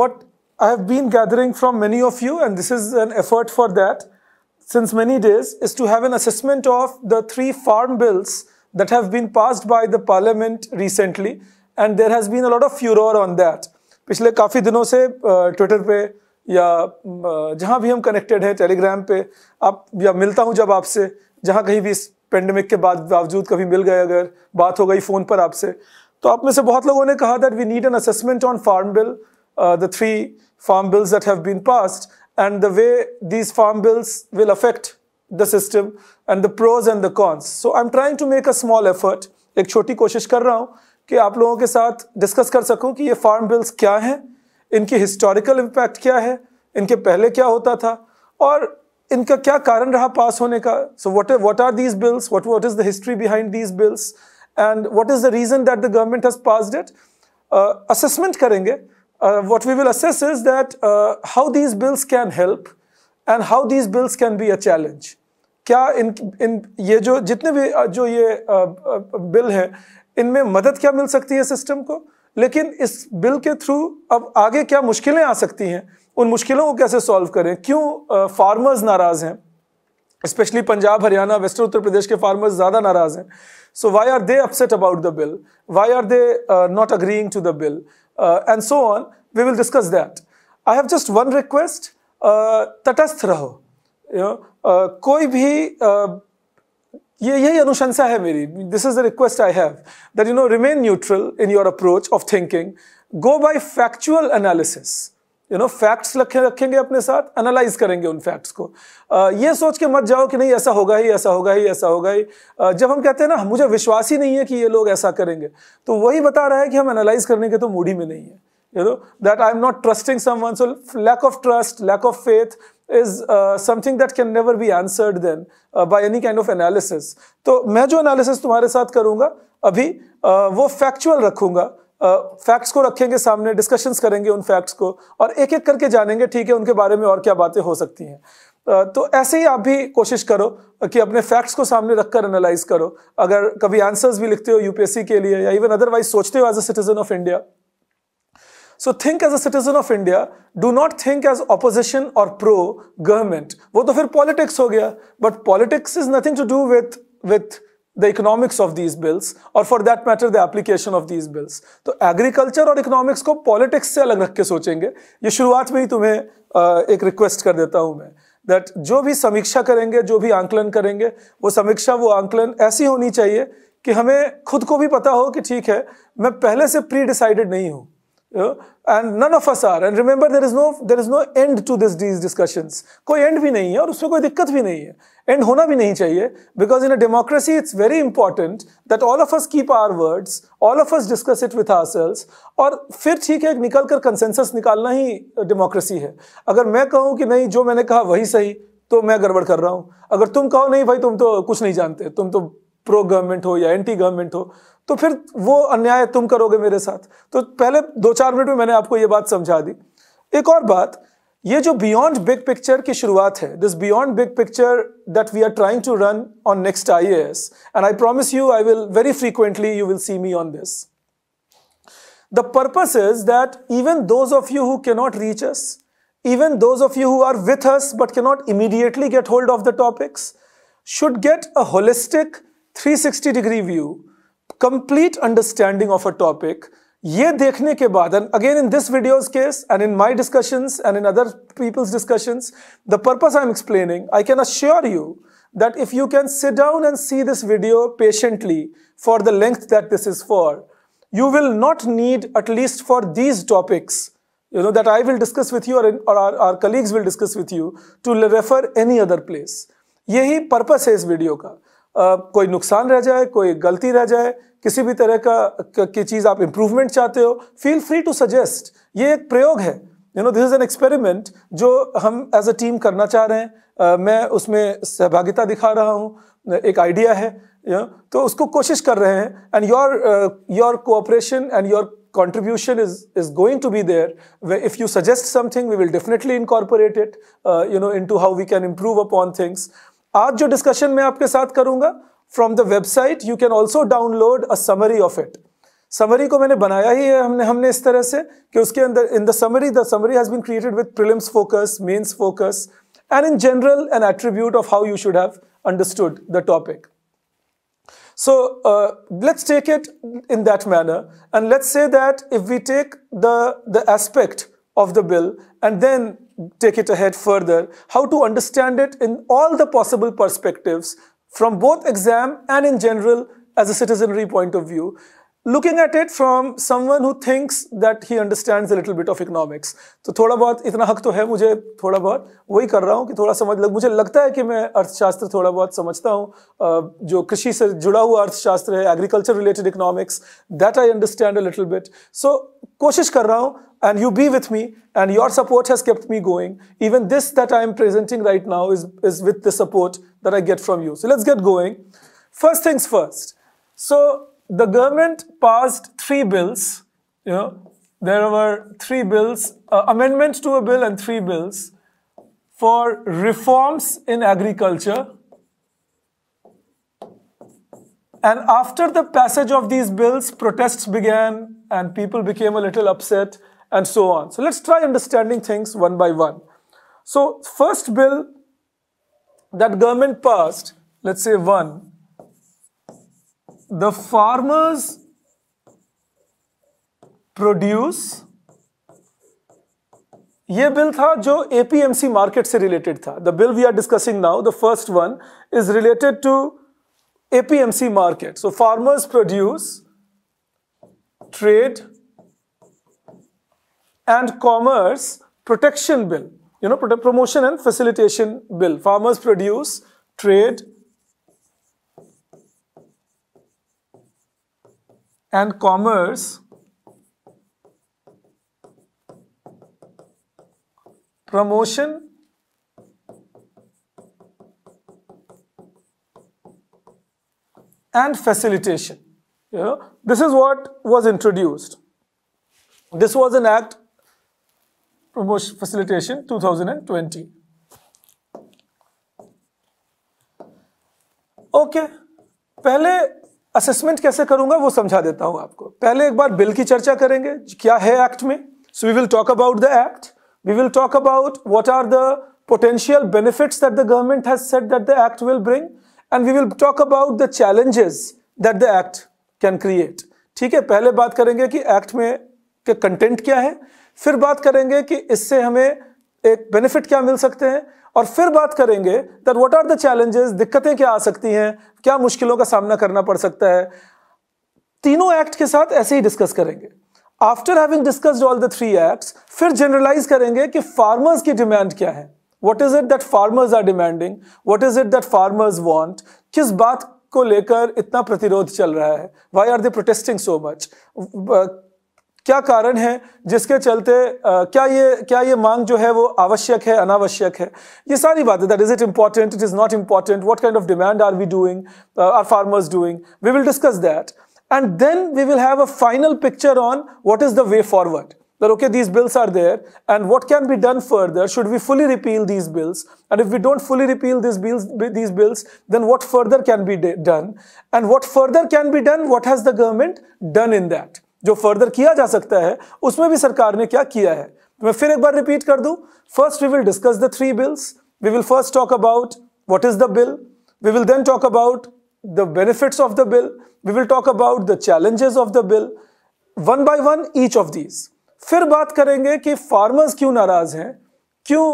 what I have been gathering from many of you, and this is an effort for that since many days, is to have an assessment of the three farm bills that have been passed by the parliament recently. And there has been a lot of furor on that. पिछले काफ़ी दिनों से Twitter पे या जहाँ भी हम connected हैं टेलीग्राम पे आप या मिलता हूँ जब आपसे जहाँ कहीं भी इस पेंडेमिक के बाद बावजूद कभी मिल गए अगर बात हो गई फ़ोन पर आपसे तो आप में से बहुत लोगों ने कहा that we need an assessment on farm bill uh, the three farm bills that have been passed and the way these farm bills will affect the system and the pros and the cons. So I'm trying to make a small effort. एक छोटी कोशिश कर रहा हूँ कि आप लोगों के साथ डिस्कस कर सकूँ कि ये फार्म बिल्स क्या हैं इनकी हिस्टोरिकल इम्पैक्ट क्या है इनके पहले क्या होता था और इनका क्या कारण रहा पास होने का so what what are these bills what what is the history behind these bills and what is the reason that the government has passed it assessment करेंगे uh, what we will assess is that uh, how these bills can help and how these bills can be a challenge. क्या इन इन ये जो जितने भी uh, जो ये bill uh, uh, हैं इनमें मदद क्या मिल सकती है सिस्टम को लेकिन इस बिल के थ्रू अब आगे क्या मुश्किलें आ सकती हैं उन मुश्किलों को कैसे सॉल्व करें क्यों फार्मर्स नाराज़ हैं स्पेशली पंजाब हरियाणा वेस्टर्न उत्तर प्रदेश के फार्मर्स ज़्यादा नाराज़ हैं so why are they upset about the bill why are they not agreeing to the bill Uh, and so on. We will discuss that. I have just one request. Tatasth uh, You know, uh, koi bhi, uh, ye, ye hai this is the request I have, that you know, remain neutral in your approach of thinking. Go by factual analysis. You know facts रखे रखेंगे अपने साथ analyse करेंगे उन facts को ये सोच के मत जाओ कि नहीं ऐसा होगा ही ऐसा होगा ही ऐसा होगा ही जब हम कहते हैं ना मुझे विश्वास ही नहीं है कि ये लोग ऐसा करेंगे तो वही बता रहा है कि हम एनालाइज करने के तो मूड ही में नहीं है you know that I am not trusting someone so lack of trust lack of faith is something that can never be answered then by any kind of analysis तो मैं जो analysis तुम्हारे साथ करूंगा अभी uh, वो factual रखूंगा facts को रखेंगे सामने डिस्कशंस करेंगे उन फैक्ट्स को और एक एक करके जानेंगे ठीक है उनके बारे में और क्या बातें हो सकती हैं तो ऐसे ही आप भी कोशिश करो कि अपने फैक्ट्स को सामने रखकर एनालाइज करो अगर कभी आंसर्स भी लिखते हो यूपीएससी के लिए या इवन अदरवाइज सोचते हो as a citizen of India so think as a citizen of India do not think as opposition और प्रो गवर्नमेंट वो तो फिर पॉलिटिक्स हो गया but politics is nothing to do with with the economics of these bills और for that matter the application of these bills तो agriculture और economics को politics से अलग रख के सोचेंगे ये शुरुआत में ही तुम्हें एक request कर देता हूँ मैं दैट जो भी समीक्षा करेंगे जो भी आंकलन करेंगे वो समीक्षा वो आंकलन ऐसी होनी चाहिए कि हमें खुद को भी पता हो कि ठीक है मैं पहले से प्री डिसाइडेड नहीं हूँ You know, and none of us are. And remember, there is no there is no end to this these discussions. कोई end भी नहीं है और उसमें कोई दिक्कत भी नहीं है End होना भी नहीं चाहिए because in a democracy it's very important that all of us keep our words, all of us discuss it with ourselves और फिर ठीक है निकल कर कंसेंसस निकालना ही डेमोक्रेसी है अगर मैं कहूँ कि नहीं जो मैंने कहा वही सही तो मैं गड़बड़ कर रहा हूँ अगर तुम कहो नहीं भाई तुम तो कुछ नहीं जानते तुम तो प्रो गवर्नमेंट हो या एंटी गवर्नमेंट हो तो फिर वो अन्याय तुम करोगे मेरे साथ तो पहले दो चार मिनट में मैंने आपको ये बात समझा दी एक और बात ये जो बियॉन्ड बिग पिक्चर की शुरुआत है this beyond big picture that we are trying to run on next I and I promise you I will very frequently you will see me on this the purpose is that even those of you who cannot reach us even those of you who are with us but cannot immediately get hold of the topics should get a holistic 360 degree view complete understanding of a topic ये देखने के बाद and again in this video's case and in my discussions and in other people's discussions the purpose I'm explaining I can assure you that if you can sit down and see this video patiently for the length that this is for you will not need at least for these topics you know that I will discuss with you or, in, or our, our colleagues will discuss with you to refer any other place यही purpose है इस video का uh, कोई नुकसान रह जाए कोई गलती रह जाए किसी भी तरह का की चीज़ आप इम्प्रूवमेंट चाहते हो फील फ्री टू सजेस्ट ये एक प्रयोग है you know this is an experiment जो हम एज अ टीम करना चाह रहे हैं uh, मैं उसमें सहभागिता दिखा रहा हूँ एक आइडिया है you know, तो उसको कोशिश कर रहे हैं and your your cooperation and your contribution is is going to be there where if you suggest something we will definitely incorporate it uh, you know into how we can improve upon things आज जो discussion मैं आपके साथ करूंगा From the website, you can also download a summary of it. Summary, को मैंने बनाया ही है हमने हमने इस तरह से कि उसके अंदर in the summary the summary has been created with prelims focus, and in general an attribute of how you should have understood the topic. So uh, let's take it in that manner and let's say that if we take the, the aspect of the bill and then take it ahead further, how to understand it in all the possible perspectives from both exam and in general as a citizenry point of view looking at it from someone who thinks that he understands a little bit of economics तो थोड़ा बहुत इतना हक तो है मुझे थोड़ा बहुत वही कर रहा हूँ कि थोड़ा समझ लग मुझे लगता है कि मैं अर्थशास्त्र थोड़ा बहुत समझता हूँ जो कृषि से जुड़ा हुआ अर्थशास्त्र है agriculture related economics that I understand a little bit so कोशिश कर रहा हूँ and you be with me and your support has kept me going even this that i am presenting right now is is with the support that i get from you so let's get going first things first so the government passed three bills. You know, there were three bills, uh, amendments to a bill and three bills for reforms in agriculture. And after the passage of these bills, protests began and people became a little upset and so on. So let's try understanding things one by one. So first bill that government passed, let's say one, the farmers produce. ये bill था जो APMC market से related था the bill we are discussing now the first one is related to APMC market so farmers produce trade and commerce protection bill you know promotion and facilitation bill farmers produce trade and commerce promotion and facilitation you know this is what was introduced this was an act promotion facilitation 2020 okay पहले assessment कैसे करूंगा वो समझा देता हूं आपको पहले एक बार बिल की चर्चा करेंगे क्या है एक्ट में so we will talk about the act we will talk about what are the potential benefit that the government has set that the act will bring and we will talk about the challenges that the act can create ठीक है पहले बात करेंगे कि act में content क्या है फिर बात करेंगे कि इससे हमें एक बेनिफिट क्या मिल सकते हैं और फिर बात करेंगे that what are the challenges दिक्कतें क्या आ सकती हैं क्या मुश्किलों का सामना करना पड़ सकता है तीनों एक्ट के साथ ऐसे ही डिस्कस करेंगे after having discussed all the three acts फिर जनरलाइज करेंगे कि फार्मर्स की डिमांड क्या है what is it that farmers are demanding what is it that farmers want किस बात को लेकर इतना प्रतिरोध चल रहा है why are they protesting so much क्या कारण है जिसके चलते आ, क्या ये क्या ये मांग जो है वो आवश्यक है अनावश्यक है ये सारी बातें that is it important it is not important what kind of demand are we doing are farmers doing we will discuss that and then we will have a final picture on what is the way forward that okay these bills are there and what can be done further should we fully repeal these bills and if we don't fully repeal these bills these bills then what further can be done and what further can be done what has the government done in that जो further किया जा सकता है उसमें भी सरकार ने क्या किया है तो मैं फिर एक बार रिपीट कर दूं first we will discuss the three bills we will first talk about what is the bill we will then talk about the benefits of the bill we will talk about the challenges of the bill one by one each of these फिर बात करेंगे कि farmers क्यों नाराज हैं क्यों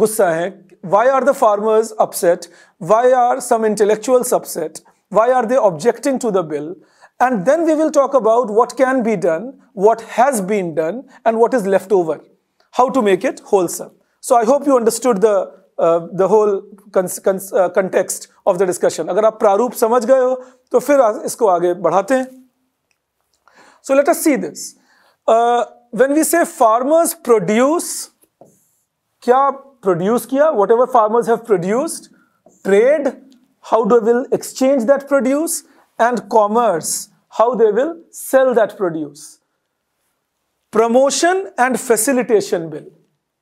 गुस्सा है why are the farmers upset why are some intellectuals upset why are they objecting to the bill And then we will talk about what can be done, what has been done, and what is left over. How to make it wholesome. So I hope you understood the uh, the whole uh, context of the discussion. अगर आप प्रारूप समझ गए हो तो फिर इसको आगे बढ़ाते हैं So let us see this. Uh, when we say farmers produce, क्या produce किया? Whatever farmers have produced, trade, how do will exchange that produce, and commerce, how they will sell that produce. Promotion and facilitation bill.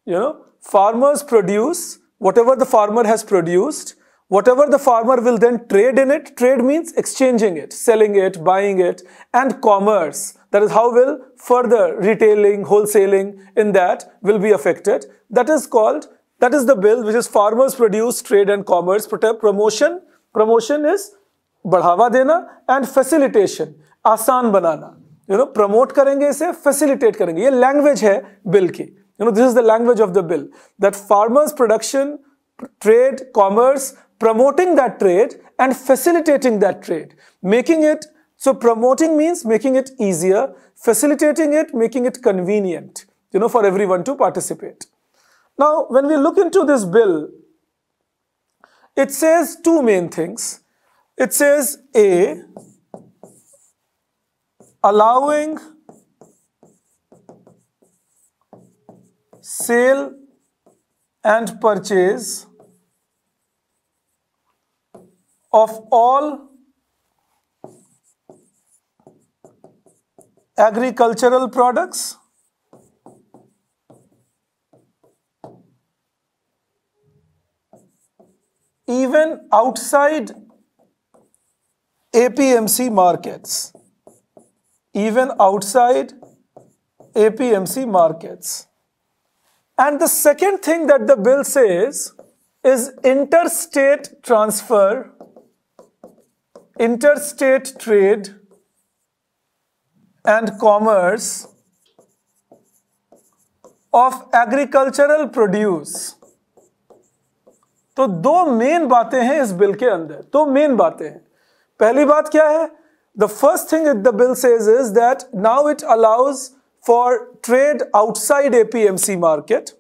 You know, farmers produce whatever the farmer has produced, whatever the farmer will then trade in it. Trade means exchanging it, selling it, buying it, and commerce. That is how will further retailing, wholesaling in that will be affected. That is called, that is the bill which is farmers produce, trade and commerce. Promotion, promotion is बढ़ावा देना and facilitation आसान बनाना you know promote करेंगे इसे facilitate करेंगे ये language है bill की you know this is the language of the bill that farmers production trade commerce promoting that trade and facilitating that trade making it so promoting means making it easier facilitating it making it convenient you know for everyone to participate now when we look into this bill it says two main things It says A, allowing sale and purchase of all agricultural products even outside APMC markets, even outside APMC markets. And the second thing that the bill says is interstate transfer, interstate trade and commerce of agricultural produce. तो दो main बातें हैं इस bill के अंदर दो main बातें हैं पहली बात क्या है the first thing the bill says is that now it allows for trade outside APMC market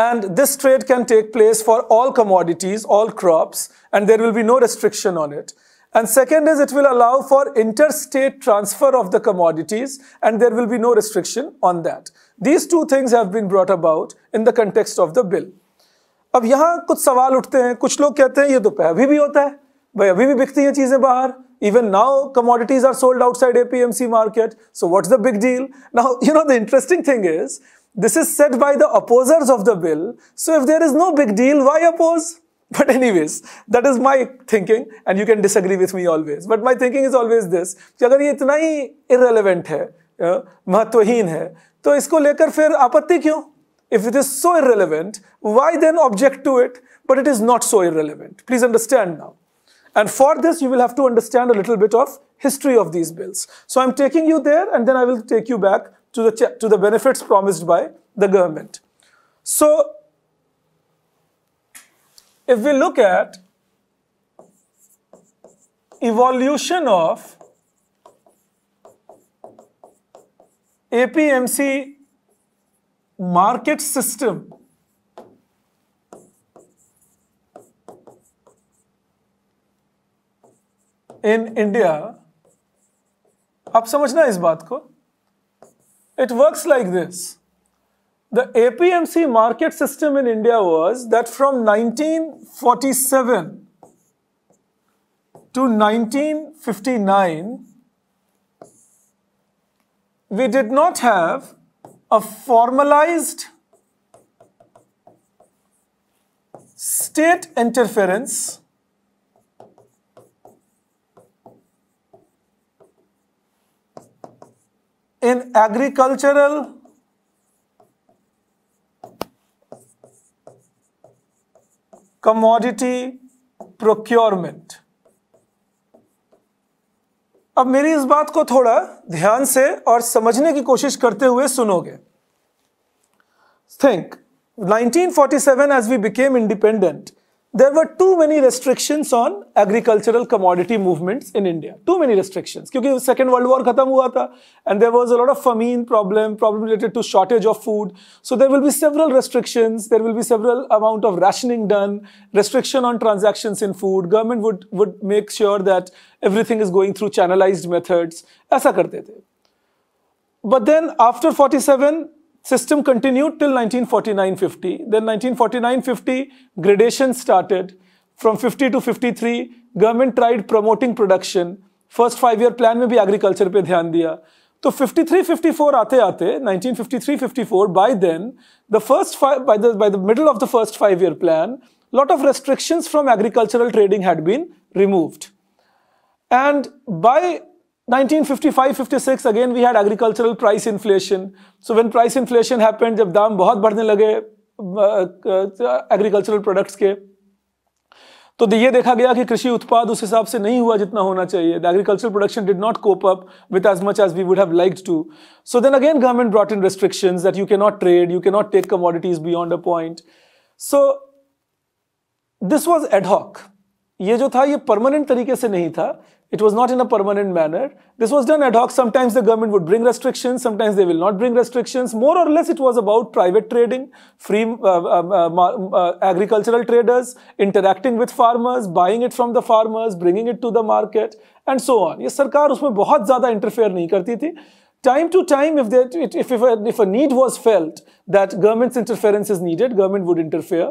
and this trade can take place for all commodities, all crops, and there will be no restriction on it. And second is it will allow for interstate transfer of the commodities, and there will be no restriction on that. These two things have been brought about in the context of the bill. अब यहाँ कुछ सवाल उठते हैं कुछ लोग कहते हैं ये तो पहले भी होता है भाई अभी भी बिकती हैं चीजें बाहर even now commodities are sold outside APMC market so what's the big deal now you know the interesting thing is this is set by the opposers of the bill so if there is no big deal why oppose but anyways that is my thinking and you can disagree with me always but my thinking is always this कि अगर ये इतना ही irrelevant है महत्वहीन है तो इसको लेकर फिर आपत्ति क्यों if it is so irrelevant why then object to it but it is not so irrelevant please understand now And for this, you will have to understand a little bit of history of these bills. So I'm taking you there and then I will take you back to the, to the benefits promised by the government. So if we look at evolution of APMC market system in India. आप समझना इस बात को It works like this. The APMC market system in India was that from 1947 to 1959, we did not have a formalized state interference in agricultural commodity procurement अब मेरी इस बात को थोड़ा ध्यान से और समझने की कोशिश करते हुए सुनोगे think 1947 forty seven as we became independent there were too many restrictions on agricultural commodity movements in India. Too many restrictions. Because Second World War khatam hua tha, and there was a lot of famine problem, problem related to shortage of food. So there will be several restrictions. There will be several amount of rationing done, restriction on transactions in food. Government would, would make sure that everything is going through channelized methods. Aisa karte the. But then after 47, System continued till 1949-50. Then 1949-50, gradation started. From 50 to 53, government tried promoting production. First five-year plan में be agriculture pe ध्यान diya. So 53-54 aate aate 1953 1953-54 by then the first five, by the by the middle of the first five year plan lot of restrictions from agricultural trading had been removed and by 1955-56 again we had agricultural price inflation so when price inflation happen जब दाम बहुत बढ़ने लगे agricultural products के तो ये देखा गया कि कृषि उत्पाद उस हिसाब से नहीं हुआ जितना होना चाहिए the agriculture production did not cope up with as much as we would have like to so then again government brought in restrictions that you can not trade you can not take commodities beyond a point so this was ad hoc ये जो था ये permanent तरीके से नहीं था It was not in a permanent manner. This was done ad hoc. Sometimes the government would bring restrictions, sometimes they will not bring restrictions. More or less, it was about private trading, free uh, uh, uh, uh agricultural traders, interacting with farmers, buying it from the farmers, bringing it to the market, and so on. Yes, सरकार उसमें बहुत ज़्यादा interfere नहीं करती थी. time to time if, there, if, if, a, if a need was felt that government's interference is needed, government would interfere.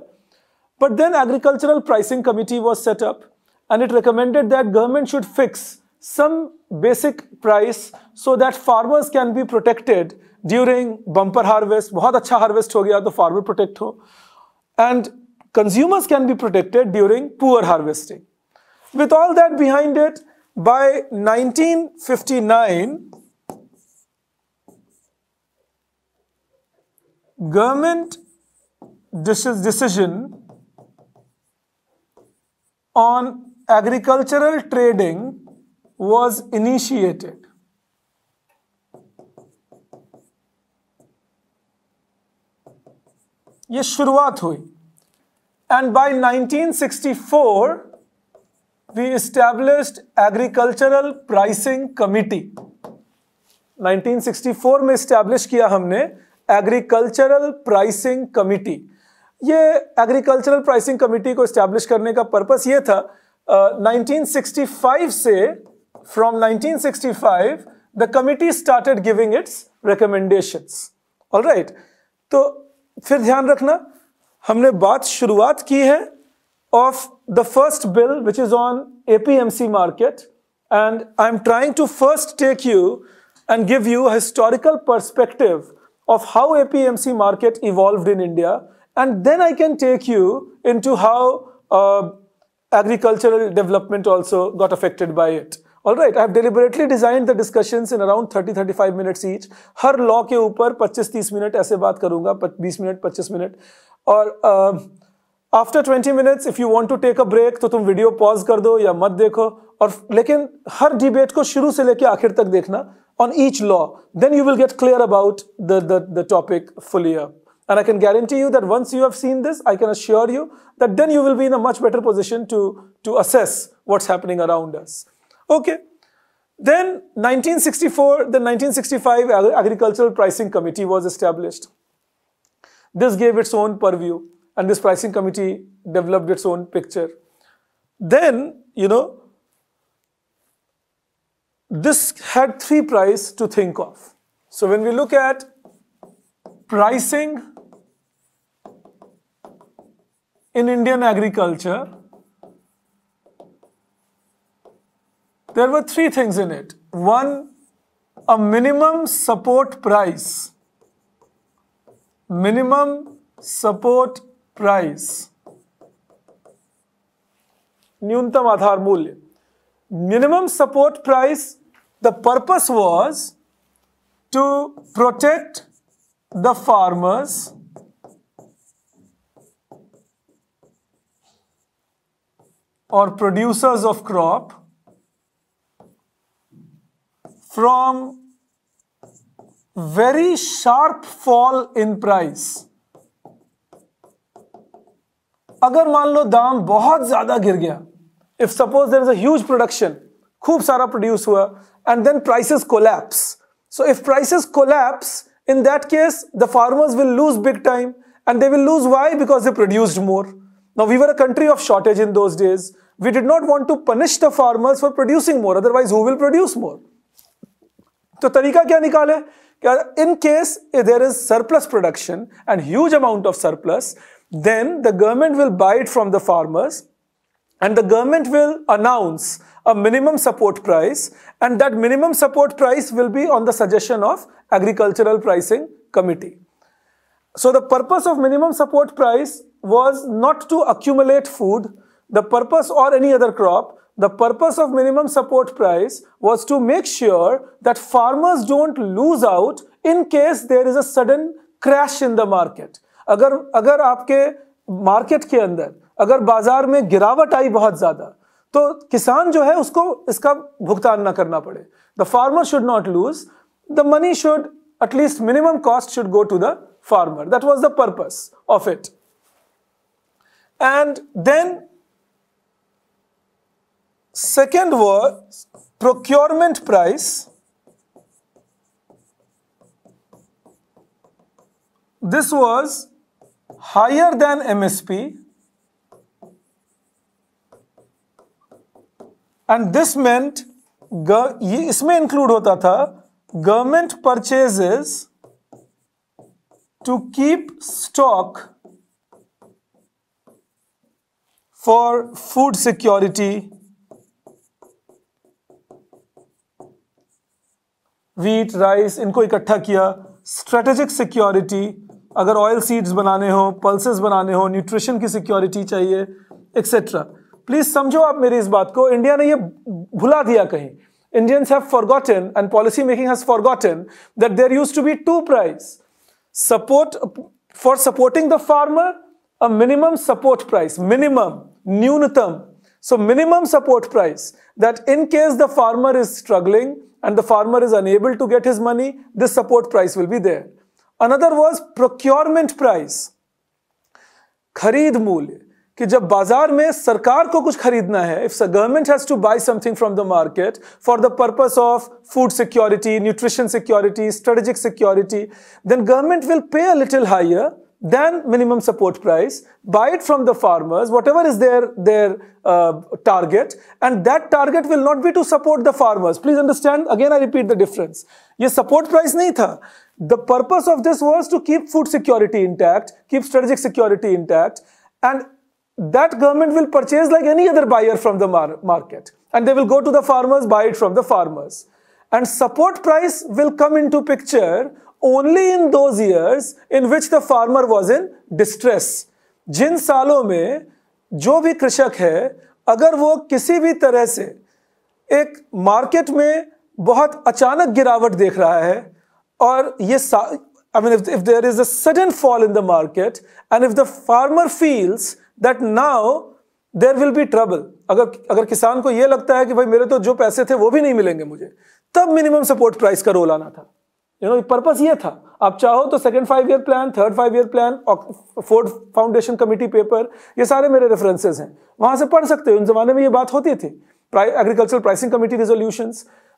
But then agricultural pricing committee was set up and it recommended that government should fix some basic price so that farmers can be protected during bumper harvest. बहुत अच्छा harvest हो गया तो farmer protect हो and consumers can be protected during poor harvesting. With all that behind it, by 1959, government decision on agricultural trading was initiated. ये शुरुआत हुई and by 1964 we established agricultural pricing committee 1964 में establish किया हमने agricultural pricing committee ये agricultural pricing committee को establish करने का पर्पस ये था 1965 uh, say from 1965 the committee started giving its recommendations all right So, फिर ध्यान रखना हमने बात शुरुआत की है of the first bill which is on APMC market and I'm trying to first take you and give you a historical perspective of how APMC market evolved in India. And then I can take you into how uh, Agricultural development also got affected by it. All right I have deliberately design the discussion in around thirty thirty five minutes each हर law के ऊपर पच्चीस तीस minute ऐसे बात करूंगा बीस minute पच्चीस मिनट और after twenty minutes if you want to take a break तो तुम वीडियो पॉज कर दो या मत देखो और लेकिन हर डिबेट को शुरू से लेकर आखिर तक देखना on each law then you will get clear about the topic full year And I can guarantee you that once you have seen this, I can assure you that then you will be in a much better position to, to assess what's happening around us. Okay. Then 1964, the 1965 Agricultural Pricing Committee was established. This gave its own purview and this pricing committee developed its own picture. Then, you know, this had three price to think of. So when we look at pricing in Indian agriculture, there were three things in it. One, a minimum support price. Minimum support price. Nyuntam adhar Mulya. Minimum support price, the purpose was to protect the farmers or producers of crop from very sharp fall in price अगर मान लो दाम बहुत ज्यादा गिर गया if suppose there is as production खूब सारा produce हुआ and then prices collapse so if prices collapse in that case the farmers will lose big time and they will lose why because they produced more now, we were a country of shortage in those days. We did not want to punish the farmers for producing more, otherwise, who will produce more? So, तरीका क्या निकाले in case there is surplus production and huge amount of surplus, then the government will buy it from the farmers and the government will announce a minimum support price and that minimum support price will be on the suggestion of agricultural pricing committee. So the purpose of minimum support price was not to accumulate food, the purpose or any other crop, the purpose of minimum support price was to make sure that farmers don't lose out in case there is a sudden crash in the market. अगर अगर आपके market के अंदर अगर बाजार में गिरावट आई बहुत ज्यादा तो किसान जो है उसको इसका भुगतान ना करना पड़े should not lose. The money should at least minimum cost should go to the farmer. That was the purpose of it. And then second was procurement price. This was higher than MSP and this meant इसमें include होता था government purchases. to keep stock for food security wheat rice इनको इकट्ठा किया strategic security अगर oil seeds बनाने हो pulses बनाने हो nutrition की security चाहिए etc प्लीज समझो आप मेरी इस बात को इंडिया ने ये भुला दिया कहीं Indians have forgotten and policy making has forgotten that there used to be two price support for supporting the farmer a minimum support price minimum nunyatam so minimum support price that in case the farmer is struggling and the farmer is unable to get his money this support price will be there another was procurement price khareed moolya कि जब बाजार में सरकार को कुछ खरीदना है ifs a government has to buy something from the market for the purpose of food security nutrition security strategic security then government will pay a little higher than minimum support price buy it from the farmers whatever is their their target and that target will not be to support the farmers please understand again I repeat the difference ये support price नहीं था the purpose of this was to keep food security intact keep strategic security intact and that government will purchase like any other buyer from the mar market and they will go to the farmers buy it from the farmers and support price will come into picture only in those years in which the farmer was in distress jin जिन सालों में जो भी कृषक है अगर वो किसी भी तरह से एक मार्केट में बहुत अचानक गिरावट देख रहा है और i mean if, if there is a sudden fall in the market and if the farmer feels that now there will be trouble अगर अगर किसान को यह लगता है कि भाई मेरे तो जो पैसे थे वो भी नहीं मिलेंगे मुझे तब मिनिमम सपोर्ट प्राइस का रोल आना था यू नो पर्पस ये था आप चाहो तो second five year plan third five year plan fourth foundation committee paper ये सारे मेरे रेफरेंसेज हैं वहां से पढ़ सकते हो उन जमाने में ये बात होती थी agriculture pricing committee resolution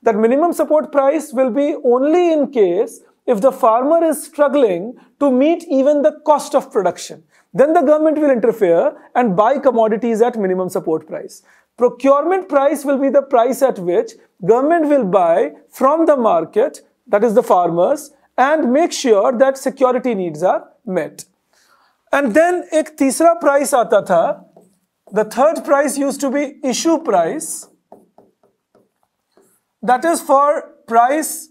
that minimum support price will be only in case if the farmer is struggling to meet even the cost of production Then the government will interfere and buy commodities at minimum support price. Procurement price will be the price at which government will buy from the market, that is the farmers, and make sure that security needs are met. And then एक तीसरा price आता The third price used to be issue price. That is for price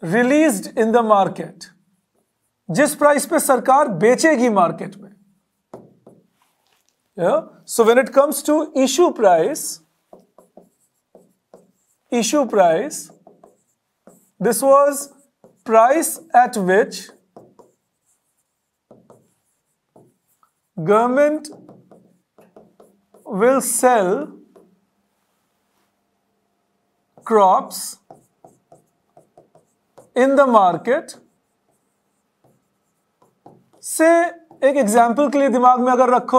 released in the market. जिस price पे सरकार बेचेगी market में so when it comes to issue price issue price this was price at which government will sell crops in the market से एक example के लिए दिमाग में अगर रखो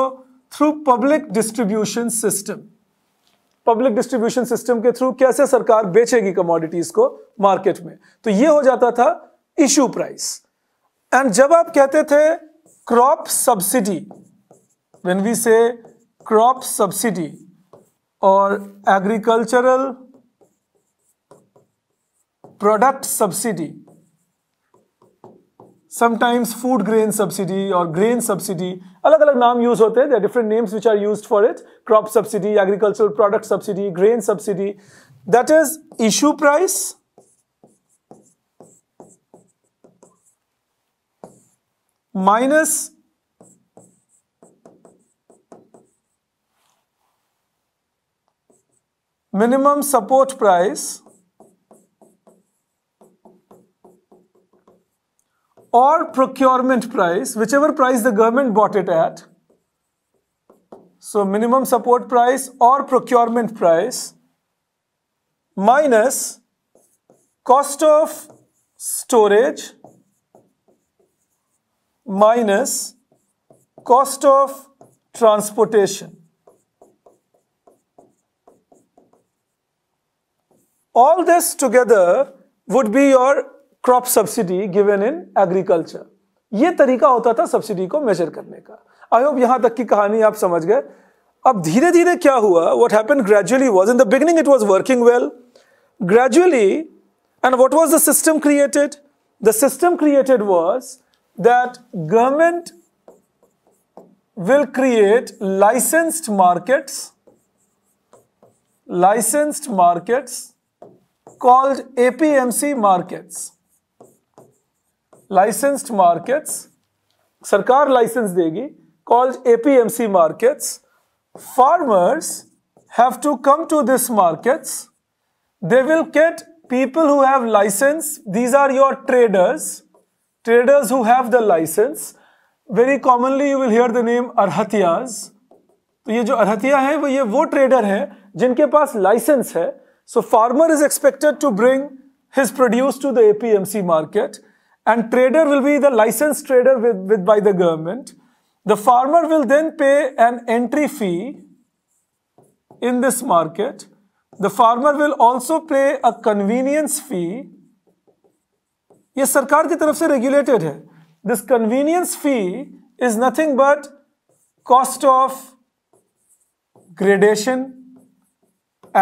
through public distribution system public distribution system के थ्रू कैसे सरकार बेचेगी कमोडिटीज को मार्केट में तो ये हो जाता था इश्यू प्राइस एंड जब आप कहते थे crop subsidy when we say crop subsidy और agricultural product subsidy sometimes food grain subsidy और ग्रेन सब्सिडी अलग अलग नाम यूज होते हैं different names which are use for it crop subsidy agricultural product subsidy grain subsidy that is issue price minus minimum support price or procurement price, whichever price the government bought it at. So minimum support price or procurement price minus cost of storage minus cost of transportation. All this together would be your crop subsidy given in agriculture ये तरीका होता था subsidy को major करने का I hope यहां तक की कहानी आप समझ गए अब धीरे धीरे क्या हुआ what happen gradually was in the beginning it was working well gradually and what was the system created the system created was that government will create licensed markets licensed markets called APMC markets licensed markets sarkar license देगी called APMC markets farmers have to come to this markets they will get people who have license these are your traders traders who have the license very commonly you will hear the name arhatiyas तो ये जो अरहतिया है वो ये वो trader हैं जिनके पास लाइसेंस है so farmer his produce to the APMC market and trader will be the licensed trader with, with by the government. The farmer will then pay an entry fee in this market. The farmer will also pay a convenience fee. ये सरकार की तरफ से regulated है. This convenience fee is nothing but cost of gradation,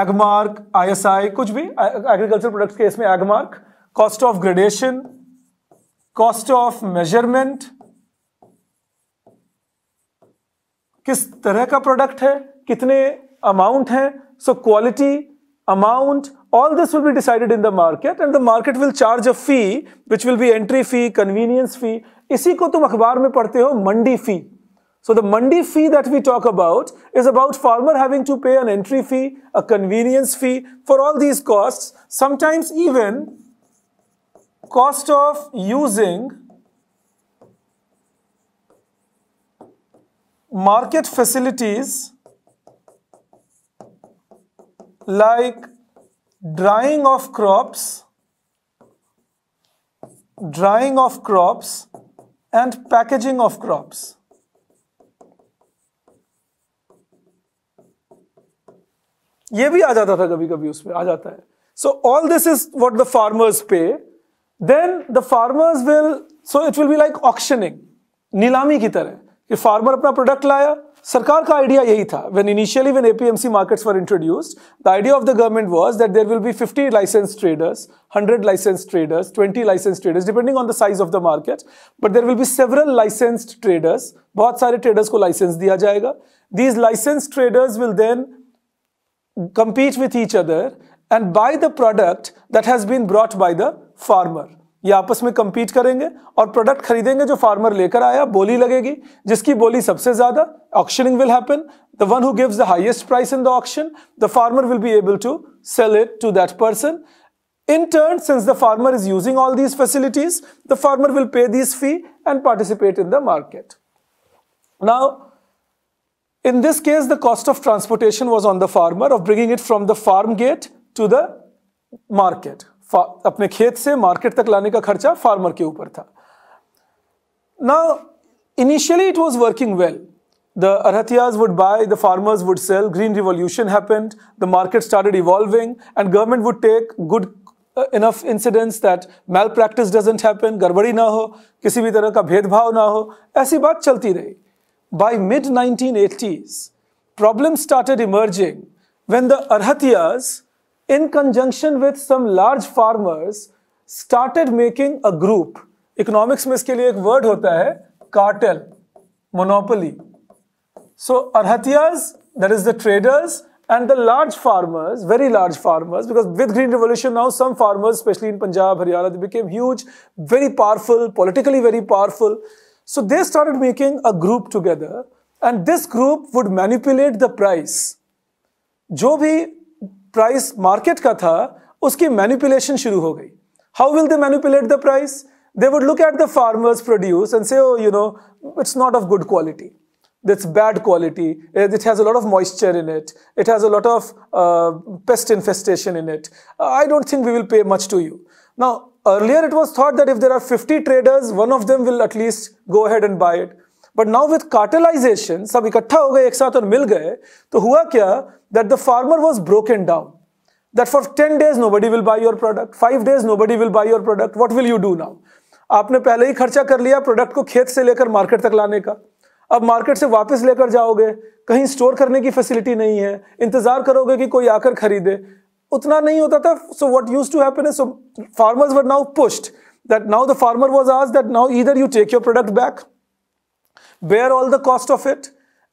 agmark, ISI, कुछ भी agricultural products के इसमें agmark, cost of gradation, cost of measurement किस तरह का प्रोडक्ट है कितने अमाउंट है so quality amount all this will be decided in the market and the market will charge a fee which will be entry fee convenience fee इसी को तुम अखबार में पढ़ते हो mandi fee so the mandi fee that we talk about is about farmer having to pay an entry fee a convenience fee for all these cost sometimes even cost of using market facilities like drying of crops drying of crops and packaging of crops ये भी आ जाता था कभी कभी उसमें आ जाता है so all this is what the farmers pay then the farmers will so it will be like auctioning नीलामी की तरह कि फार्मर अपना प्रोडक्ट लाया सरकार का आइडिया यही था when initially when APMC markets were introduced the idea of the government was that there will be 50 license traders 100 license traders 20 license traders depending on the size of the market but there will be several licensed traders बहुत सारे traders को license दिया जाएगा these license traders will then compete with each other and buy the product that has been brought by the farmer ये आपस में compete करेंगे और प्रोडक्ट खरीदेंगे जो फार्मर लेकर आया बोली लगेगी जिसकी बोली सबसे ज्यादा auctioning will happen the one who gives the highest price in the auction the farmer will be able to sell it to that person in turn since the farmer is using all these facilities the farmer will pay this fee and participate in the market now in this case the cost of transportation was on the farmer of bringing it from the farm gate to the market अपने खेत से market तक लाने का खर्चा farmer के ऊपर था ना initially it was working well the arhtiyas would buy the farmers would sell green revolution happened the market started evolving and government would take good enough incidents that malpractice doesn't happen गड़बड़ी ना हो किसी भी तरह का भेदभाव ना हो ऐसी बात चलती रही by mid nineteen eighties problem started emerging when the arhtiyas in conjunction with some large farmers, started making a group. Economics में इसके लिए एक वर्ड होता है cartel monopoly So arhtiyas that is the traders and the large farmers, very large farmers, because with Green Revolution now some farmers, especially in Punjab, Haryana, they became huge, very powerful, politically very powerful. So they started making a group together and this group would manipulate the price. जो भी price market का था उसकी manipulation शुरू हो गई how will they manipulate the price they would look at the farmers produce and say you know it's not of good quality it's bad quality it has lot of moisture in it it has lot of pest infestation in it I don't think we will pay much to you ना earlier it was thought that if there are fifty traders one of them will at least go had and buy it but now with cartelization सब इकट्ठा हो गए एक साथ और मिल गए तो हुआ क्या that the farmer was broken down. That for 10 days nobody will buy your product, 5 days nobody will buy your product. What will you do now? आपने पहले ही खर्चा कर लिया प्रोडक्ट को खेत से लेकर मार्केट तक लाने का अब मार्केट से वापस लेकर जाओगे कहीं स्टोर करने की फैसिलिटी नहीं है इंतजार करोगे कि कोई आकर खरीदे उतना नहीं होता था so what use to happen so farmers were now pushed that now the farmer was आज that now either you take your product back bear all the cost of it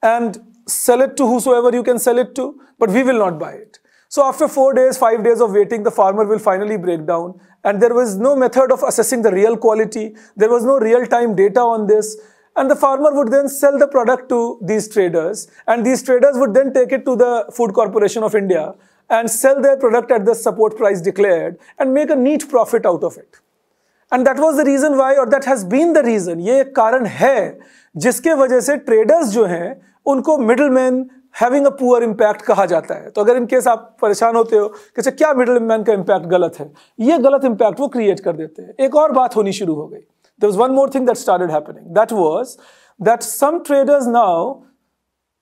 and sell it to whosoever you can sell it to, but we will not buy it. So after four days, five days of waiting, the farmer will finally break down. And there was no method of assessing the real quality. There was no real time data on this. And the farmer would then sell the product to these traders. And these traders would then take it to the Food Corporation of India and sell their product at the support price declared and make a neat profit out of it. And that was the reason why, or that has been the reason. ये एक कारण है जिसके वजह से traders जो हैं उनको middleman having a poor impact कहा जाता है तो अगर इन केस आप परेशान होते हो कि सर अच्छा, क्या मिडल मैन का इम्पैक्ट गलत है ये गलत इम्पैक्ट वो क्रिएट कर देते हैं एक और बात होनी शुरू हो गई the one more thing that started happening that was that some traders now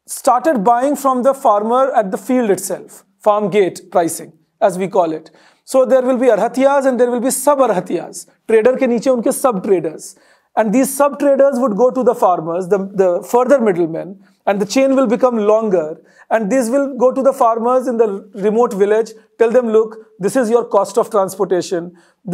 started buying from the farmer at the field itself farm gate pricing as we call it so there will be arhtiyas and there will be sub arhtiyas trader के नीचे उनके sub traders and these sub traders would go to the farmers the further middleman and the chain will become longer and this will go to the farmers in the remote village tell them look this is your cost of transportation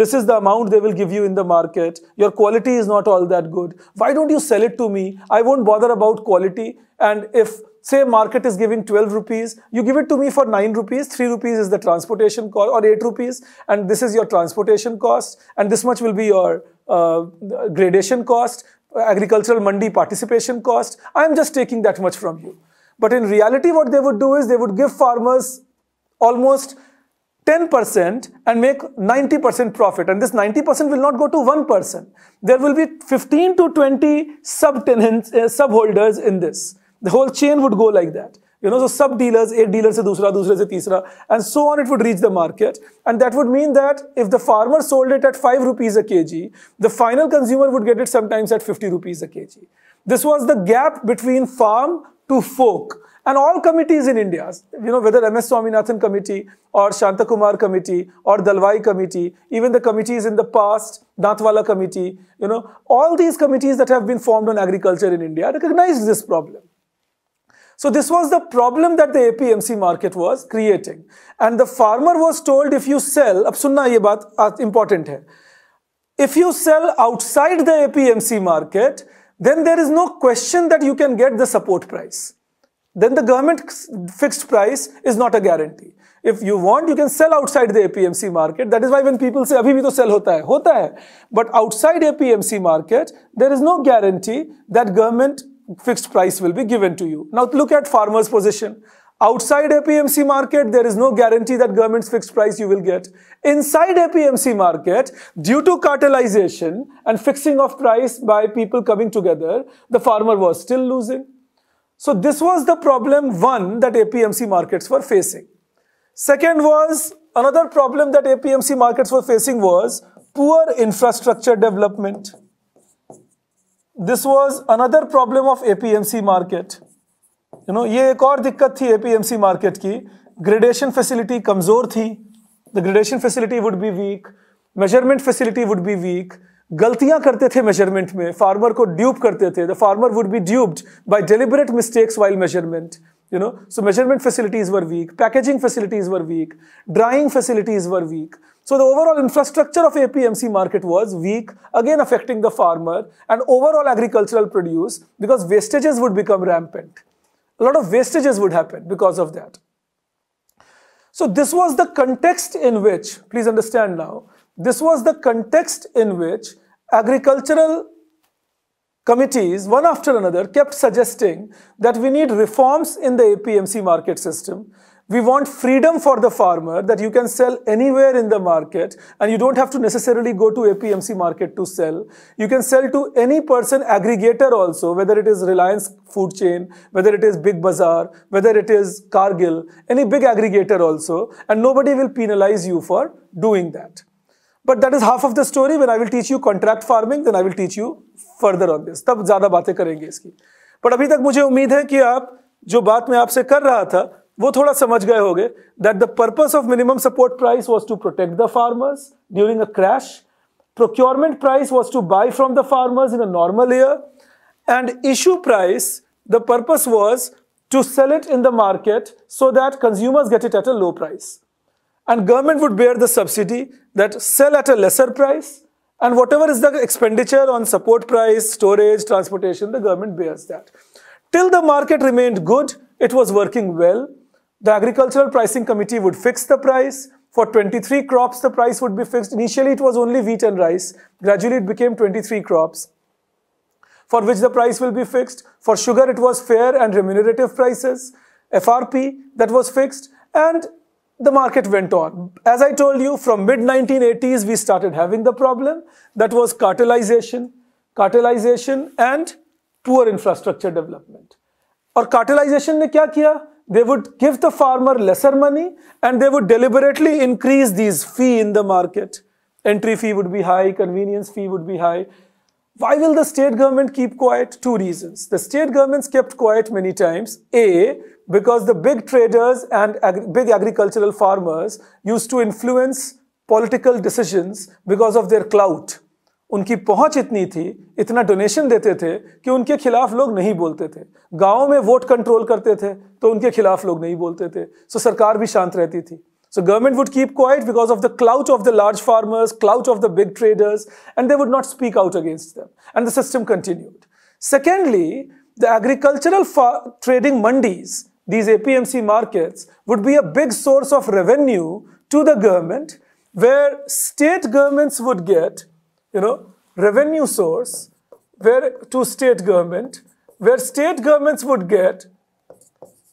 this is the amount they will give you in the market your quality is not all that good why don't you sell it to me i won't bother about quality and if say market is giving 12 rupees you give it to me for 9 rupees 3 rupees is the transportation cost or 8 rupees and this is your transportation cost and this much will be your uh, gradation cost agricultural mandi participation cost. I'm just taking that much from you. But in reality, what they would do is they would give farmers almost 10% and make 90% profit. And this 90% will not go to one person. There will be 15 to 20 sub-tenants, uh, sub-holders in this. The whole chain would go like that you know so sub dealers a dealer se dusra dusre se teesra and so on it would reach the market and that would mean that if the farmer sold it at 5 rupees a kg the final consumer would get it sometimes at 50 rupees a kg this was the gap between farm to folk and all committees in India, you know, whether MS Swaminathan committee or Shantakumar committee or Dalwai committee, even the committees in the past, Nathwala committee, you know, all these committees that have been formed on agriculture in India recognized this problem. So this was the problem that the APMC market was creating. And the farmer was told if you sell, ab sunna ye baat ah, important hai. If you sell outside the APMC market, then there is no question that you can get the support price. Then the government fixed price is not a guarantee. If you want, you can sell outside the APMC market. That is why when people say, abhi bhi to sell hota hai, hota hai. But outside APMC market, there is no guarantee that government fixed price will be given to you. Now look at farmer's position. Outside APMC market, there is no guarantee that government's fixed price you will get. Inside APMC market, due to cartelization and fixing of price by people coming together, the farmer was still losing. So this was the problem one that APMC markets were facing. Second was another problem that APMC markets were facing was poor infrastructure development. This was another problem of APMC market you know ये एक और दिक्कत थी APMC market की gradation facility कमजोर थी the gradation facility would be weak measurement facility would be weak गलतियां करते थे मेजरमेंट में फार्मर को ड्यूब करते थे the farmer would be duped by deliberate mistakes while measurement you know so measurement facilities were weak packaging facilities were weak drying facilities were weak so the overall infrastructure of apmc market was weak again affecting the farmer and overall agricultural produce because wastages would become rampant a lot of wastages would happen because of that so this was the context in which please understand now this was the context in which agricultural committees, one after another, kept suggesting that we need reforms in the APMC market system. We want freedom for the farmer that you can sell anywhere in the market and you don't have to necessarily go to APMC market to sell. You can sell to any person aggregator also, whether it is Reliance food chain, whether it is Big Bazaar, whether it is Cargill, any big aggregator also, and nobody will penalize you for doing that. But that is half of the story. When I will teach you contract farming, then I will teach you further on this तब ज्यादा बातें करेंगे इसकी पर अभी तक मुझे उम्मीद है कि आप जो बात मैं आपसे कर रहा था वो थोड़ा समझ गए होंगे that the purpose of minimum support price was to protect the farmers during a crash procurement price was to buy from the farmers in a normal year and issue price the purpose was to sell it in the market so that consumers get it at a low price and government would bear the subsidy that sell at a lesser price And whatever is the expenditure on support price, storage, transportation, the government bears that. Till the market remained good, it was working well. The Agricultural Pricing Committee would fix the price. For 23 crops, the price would be fixed. Initially, it was only wheat and rice. Gradually, it became 23 crops for which the price will be fixed. For sugar, it was fair and remunerative prices. FRP, that was fixed. And the market went on. As I told you, from mid-1980s, we started having the problem. That was cartelization, cartelization and poor infrastructure development. Or cartelization They would give the farmer lesser money and they would deliberately increase these fee in the market. Entry fee would be high, convenience fee would be high. Why will the state government keep quiet? Two reasons. The state governments kept quiet many times. A, because the big traders and ag big agricultural farmers used to influence political decisions because of their clout उनकी पहुंच इतनी थी इतना donation देते थे कि उनके खिलाफ लोग नहीं बोलते थे गांव में वोट कंट्रोल करते थे तो उनके खिलाफ लोग नहीं बोलते थे सो so, सरकार भी शांत रहती थी so government would keep quiet because of the clout of the large farmers clout of the big traders and they would not speak out against them and the system continued secondly the agricultural trading mandis these APMC markets would be a big source of revenue to the government where state governments would get, you know, revenue source where to state government, where state governments would get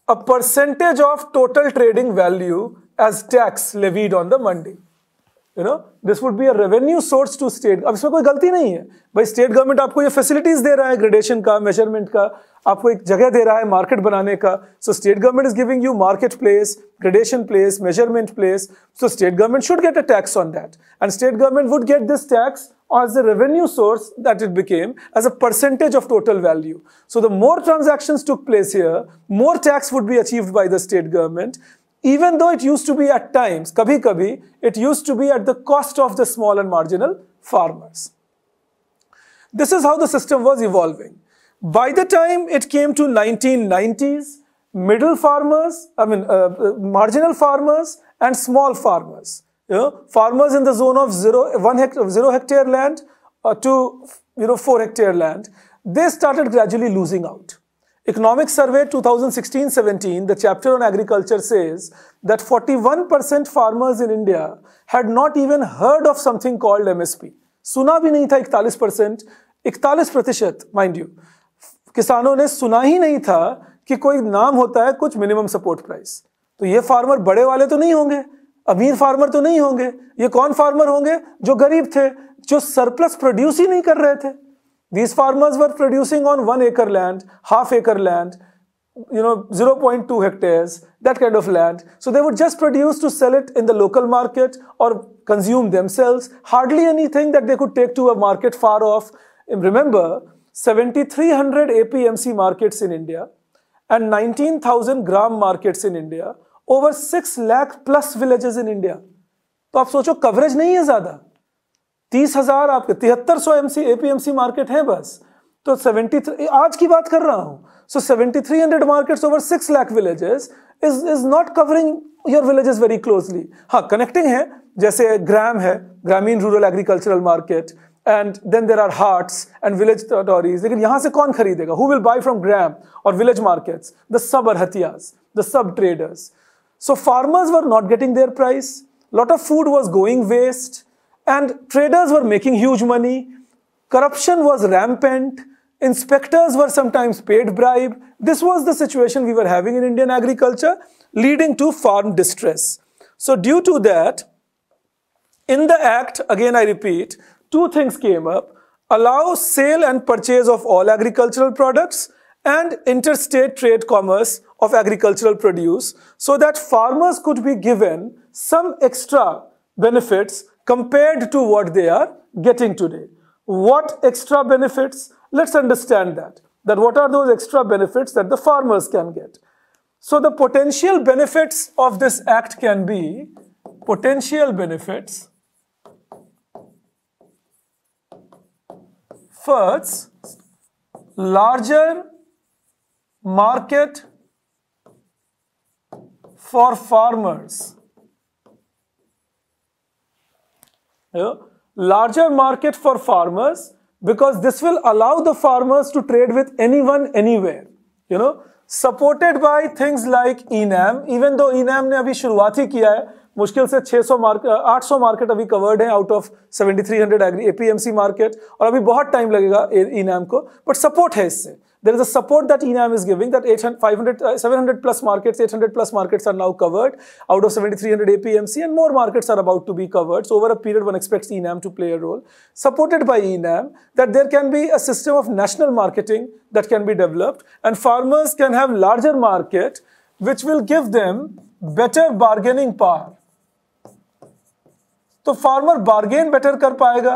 a percentage of total trading value as tax levied on the Monday. You know this would be a revenue source to state अब इसमें कोई गलती नहीं है भाई state government आपको ये facilities दे रहा है ग्रेडेशन का मेजरमेंट का आपको एक जगह दे रहा है मार्केट बनाने का so state government is giving you market place gradation place measurement place so state government should get a tax on that and state government would get this tax as a revenue source that it became as a percentage of total value. So the more transactions took place here, more tax would be achieved by the state government even though it used to be at times, kabhi kabhi, it used to be at the cost of the small and marginal farmers. This is how the system was evolving. By the time it came to 1990s, middle farmers, I mean uh, uh, marginal farmers and small farmers, you know, farmers in the zone of zero, one hectare, zero hectare land uh, to you know, four hectare land, they started gradually losing out. Economic Survey 2016-17, the chapter on agriculture says that 41% farmers in India had not even heard of something called MSP. सुना भी नहीं था 41 percent इकतालीस प्रतिशत mind you किसानों ने सुना ही नहीं था कि कोई नाम होता है कुछ मिनिमम सपोर्ट प्राइस तो ये फार्मर बड़े वाले तो नहीं होंगे अमीर फार्मर तो नहीं होंगे ये कौन फार्मर होंगे जो गरीब थे जो सरप्लस प्रोड्यूस ही नहीं कर रहे थे These farmers were producing on one acre land, half acre land, you know 0.2 hectares that kind of land so they would just produce to sell it in the local market or consume themselves hardly anything that they could take to a market far off and remember 7300 apmc markets in india and 19000 gram markets in india over 6 lakh plus villages in india So, आप सोचो coverage नहीं तीस हजार आपके तिहत्तर सौ M C APMC market है बस तो सेवेंटी थ्री आज की बात कर रहा हूं so seventy three hundred market over six lakh villages is is not covering your villages very closely हाँ कनेक्टिंग है जैसे ग्राम है ग्रामीण rural agricultural market and then there are haats and village tories लेकिन यहां से कौन खरीदेगा who will buy from gram और village markets the sub arhtiyas the sub traders so farmers were not getting their price lot of food was going waste And traders were making huge money. Corruption was rampant. Inspectors were sometimes paid bribe. This was the situation we were having in Indian agriculture, leading to farm distress. So due to that, in the act, again I repeat, two things came up. Allow sale and purchase of all agricultural products and interstate trade commerce of agricultural produce so that farmers could be given some extra benefits compared to what they are getting today. What extra benefits? Let's understand that. That what are those extra benefits that the farmers can get? So the potential benefits of this act can be potential benefits. First, larger market for farmers. yeah, larger market for farmers because this will allow the farmers to trade with anyone anywhere you know supported by things like eNAM even though eNAM ने अभी शुरुआत ही किया है मुश्किल से 600 market 800 market अभी covered है out of 7300 agri APMC market और अभी बहुत टाइम लगेगा इनैम e को बट सपोर्ट है इससे there is a support that enam is giving that 800 500 uh, 700 plus markets 800 plus markets are now covered out of 7300 apmc and more markets are about to be covered so over a period one expects enam to play a role supported by enam that there can be a system of national marketing that can be developed and farmers can have larger market which will give them better bargaining power So farmer bargain better कर पाएगा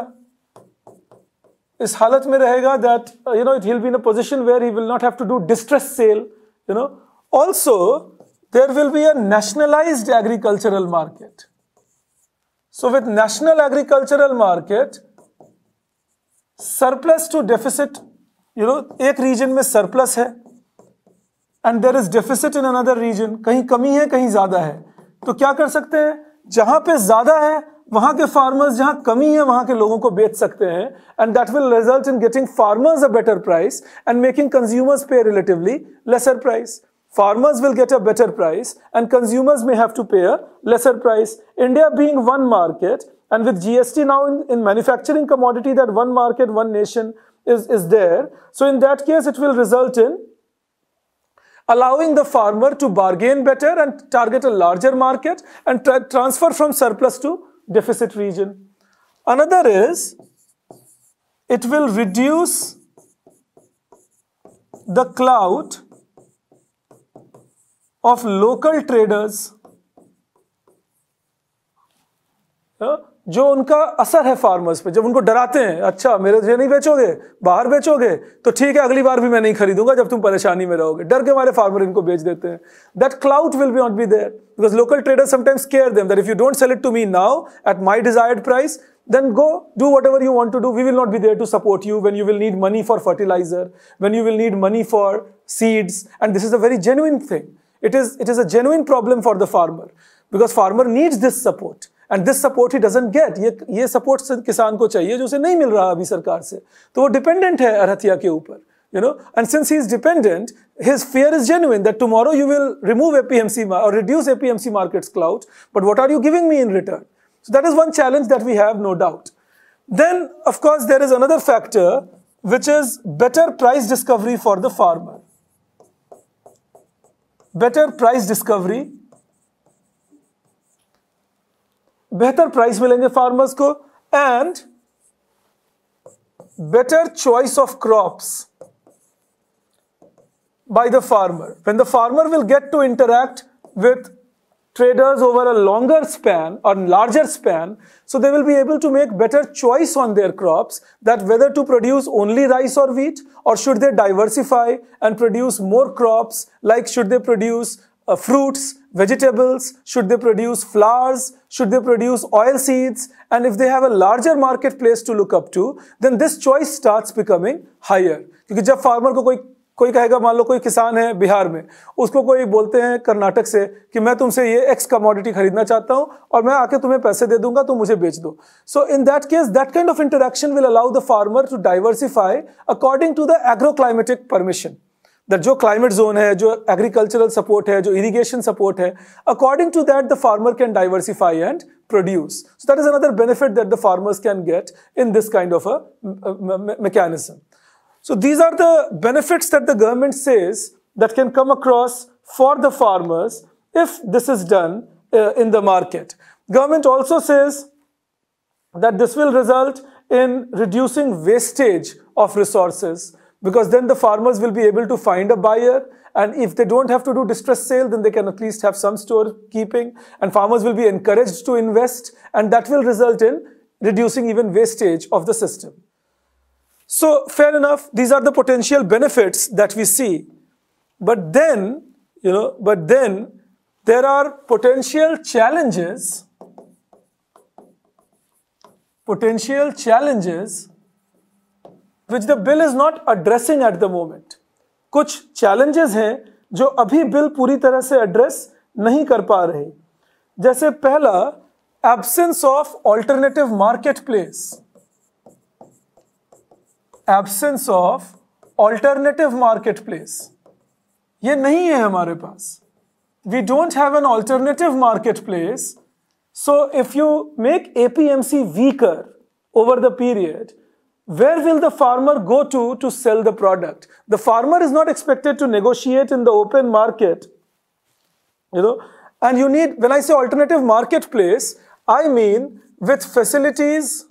इस हालत में रहेगा that you know it will be in a position where he will not have to do distress sale you know also there will be a nationalised agricultural market so with national agricultural market surplus to deficit you know एक region में surplus है and there is deficit in another region कहीं कमी है कहीं ज्यादा है तो क्या कर सकते हैं जहां पे ज्यादा है वहां के फार्मर्स जहां कमी है वहां के लोगों को बेच सकते हैं and that will result in getting farmers a better price and making consumers pay relatively lesser price farmers will get a better price and consumers may have to pay a lesser price India being one market and with GST now in manufacturing commodity that one market one nation is is there so in that case it will result in allowing the farmer to bargain better and target a larger market and tra- transfer from surplus to deficit region. Another is it will reduce the clout of local traders uh, जो उनका असर है farmers पे जब उनको डराते हैं अच्छा मेरे ये नहीं बेचोगे बाहर बेचोगे तो ठीक है अगली बार भी मैं नहीं खरीदूंगा जब तुम परेशानी में रहोगे डर के हमारे फार्मर इनको बेच देते हैं that cloud will be not be there because local trader sometimes care them that if you don't sell it to me now at my desired price then go do whatever you want to do we will not be there to support you when you will need money for fertiliser when you will need money for seeds and this is a very genuine thing it is it is a genuine problem for the farmer because farmer needs this support And this support he doesn't get. ये support किसान को चाहिए जो उसे नहीं मिल रहा अभी सरकार से तो वो डिपेंडेंट है अरहथिया के ऊपर you know and since he is dependent his fear is genuine that tomorrow you will remove apmc or reduce apmc markets clout but what are you giving me in return so that is one challenge that we have no doubt then of course there is another factor which is better price discovery for the farmer better price discovery बेहतर price मिलेंगे farmers को and better choice of crops by the farmer. When the farmer will get to interact with traders over a longer span or larger span, so they will be able to make better choice on their crops that whether to produce only rice or wheat or should they diversify and produce more crops like should they produce uh, fruits vegetables, should they produce flowers, should they produce oil seeds, and if they have a larger marketplace to look up to, then this choice starts becoming higher. क्योंकि जब farmer को कोई कोई कहेगा मान लो कोई किसान है बिहार में उसको कोई बोलते हैं कर्नाटक से कि मैं तुमसे ये एक्स कमोडिटी खरीदना चाहता हूँ और मैं आके तुम्हें पैसे दे दूंगा तो मुझे बेच दो so in that case that kind of interaction will allow the farmer to diversify according to the agro climatic permission that जो climate zone है जो agricultural support है जो irrigation support है according to that the farmer can diversify and produce so that is another benefit that the farmers can get in this kind of a, uh, mechanism so these are the benefits that the government says that can come across for the farmers if this is done uh, in the market government also says that this will result in reducing wastage of resources because then the farmers will be able to find a buyer and if they don't have to do distress sale then they can at least have some store keeping and farmers will be encouraged to invest and that will result in reducing even wastage of the system so fair enough these are the potential benefits that we see but then you know but then there are potential challenges potential challenges which the bill is not addressing at the moment कुछ challenges हैं जो अभी bill पूरी तरह से address नहीं कर पा रहे जैसे पहला absence of alternative marketplace absence of alternative marketplace ये नहीं है हमारे पास we don't have an alternative marketplace so if you make APMC weaker over the period Where will the farmer go to to sell the product? The farmer is not expected to negotiate in the open market. You know, and you need, when I say alternative marketplace, I mean with facilities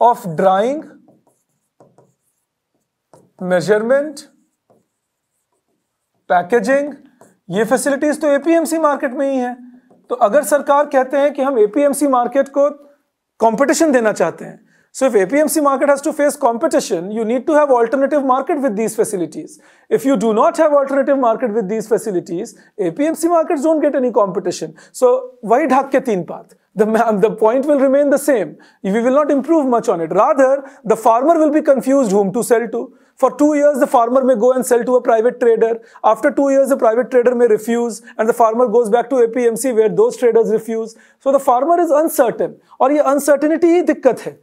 of drying, measurement, packaging ये facilities तो APMC market में ही है तो अगर सरकार कहते हैं कि हम APMC market को competition देना चाहते हैं So if APMC market has to face competition, you need to have alternative market with these facilities. If you do not have alternative market with these facilities, APMC markets don't get any competition. So why dhakke teen path? The, the point will remain the same. We will not improve much on it. Rather, the farmer will be confused whom to sell to. For two years, the farmer may go and sell to a private trader. After two years, the private trader may refuse and the farmer goes back to APMC where those traders refuse. So the farmer is uncertain. Or ye uncertainty is the problem.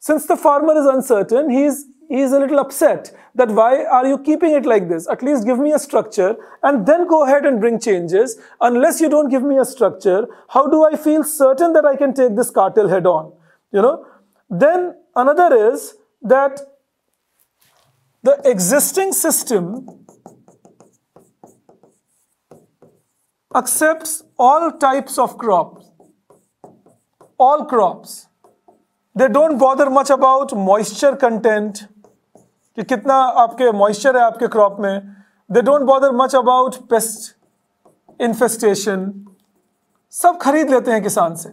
Since the farmer is uncertain, he is, a little upset that why are you keeping it like this? At least give me a structure and then go ahead and bring changes. Unless you don't give me a structure, how do I feel certain that I can take this cartel head on? You know, then another is that the existing system accepts all types of crops, all crops. They don't bother much about moisture content कि कितना आपके moisture है आपके crop में they don't bother much about pest infestation सब खरीद लेते हैं किसान से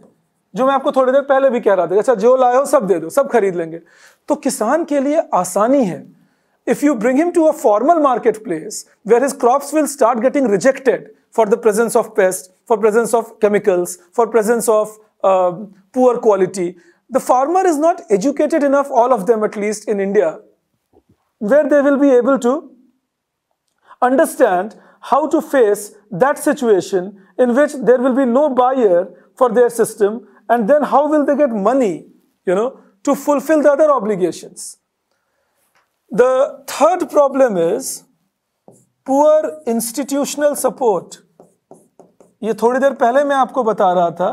जो मैं आपको थोड़ी देर पहले भी कह रहा था अच्छा जो लाए हो सब दे दो सब खरीद लेंगे तो किसान के लिए आसानी है if you bring him to a formal marketplace where his crop will start getting rejected for the presence of pest for presence of chemicals for presence of poor quality the farmer is not educated enough, all of them at least in India, where they will be able to understand how to face that situation in which there will be no buyer for their system and then how will they get money, you know, to fulfill the other obligations. The third problem is poor institutional support. ये थोड़ी देर पहले मैं आपको बता रहा था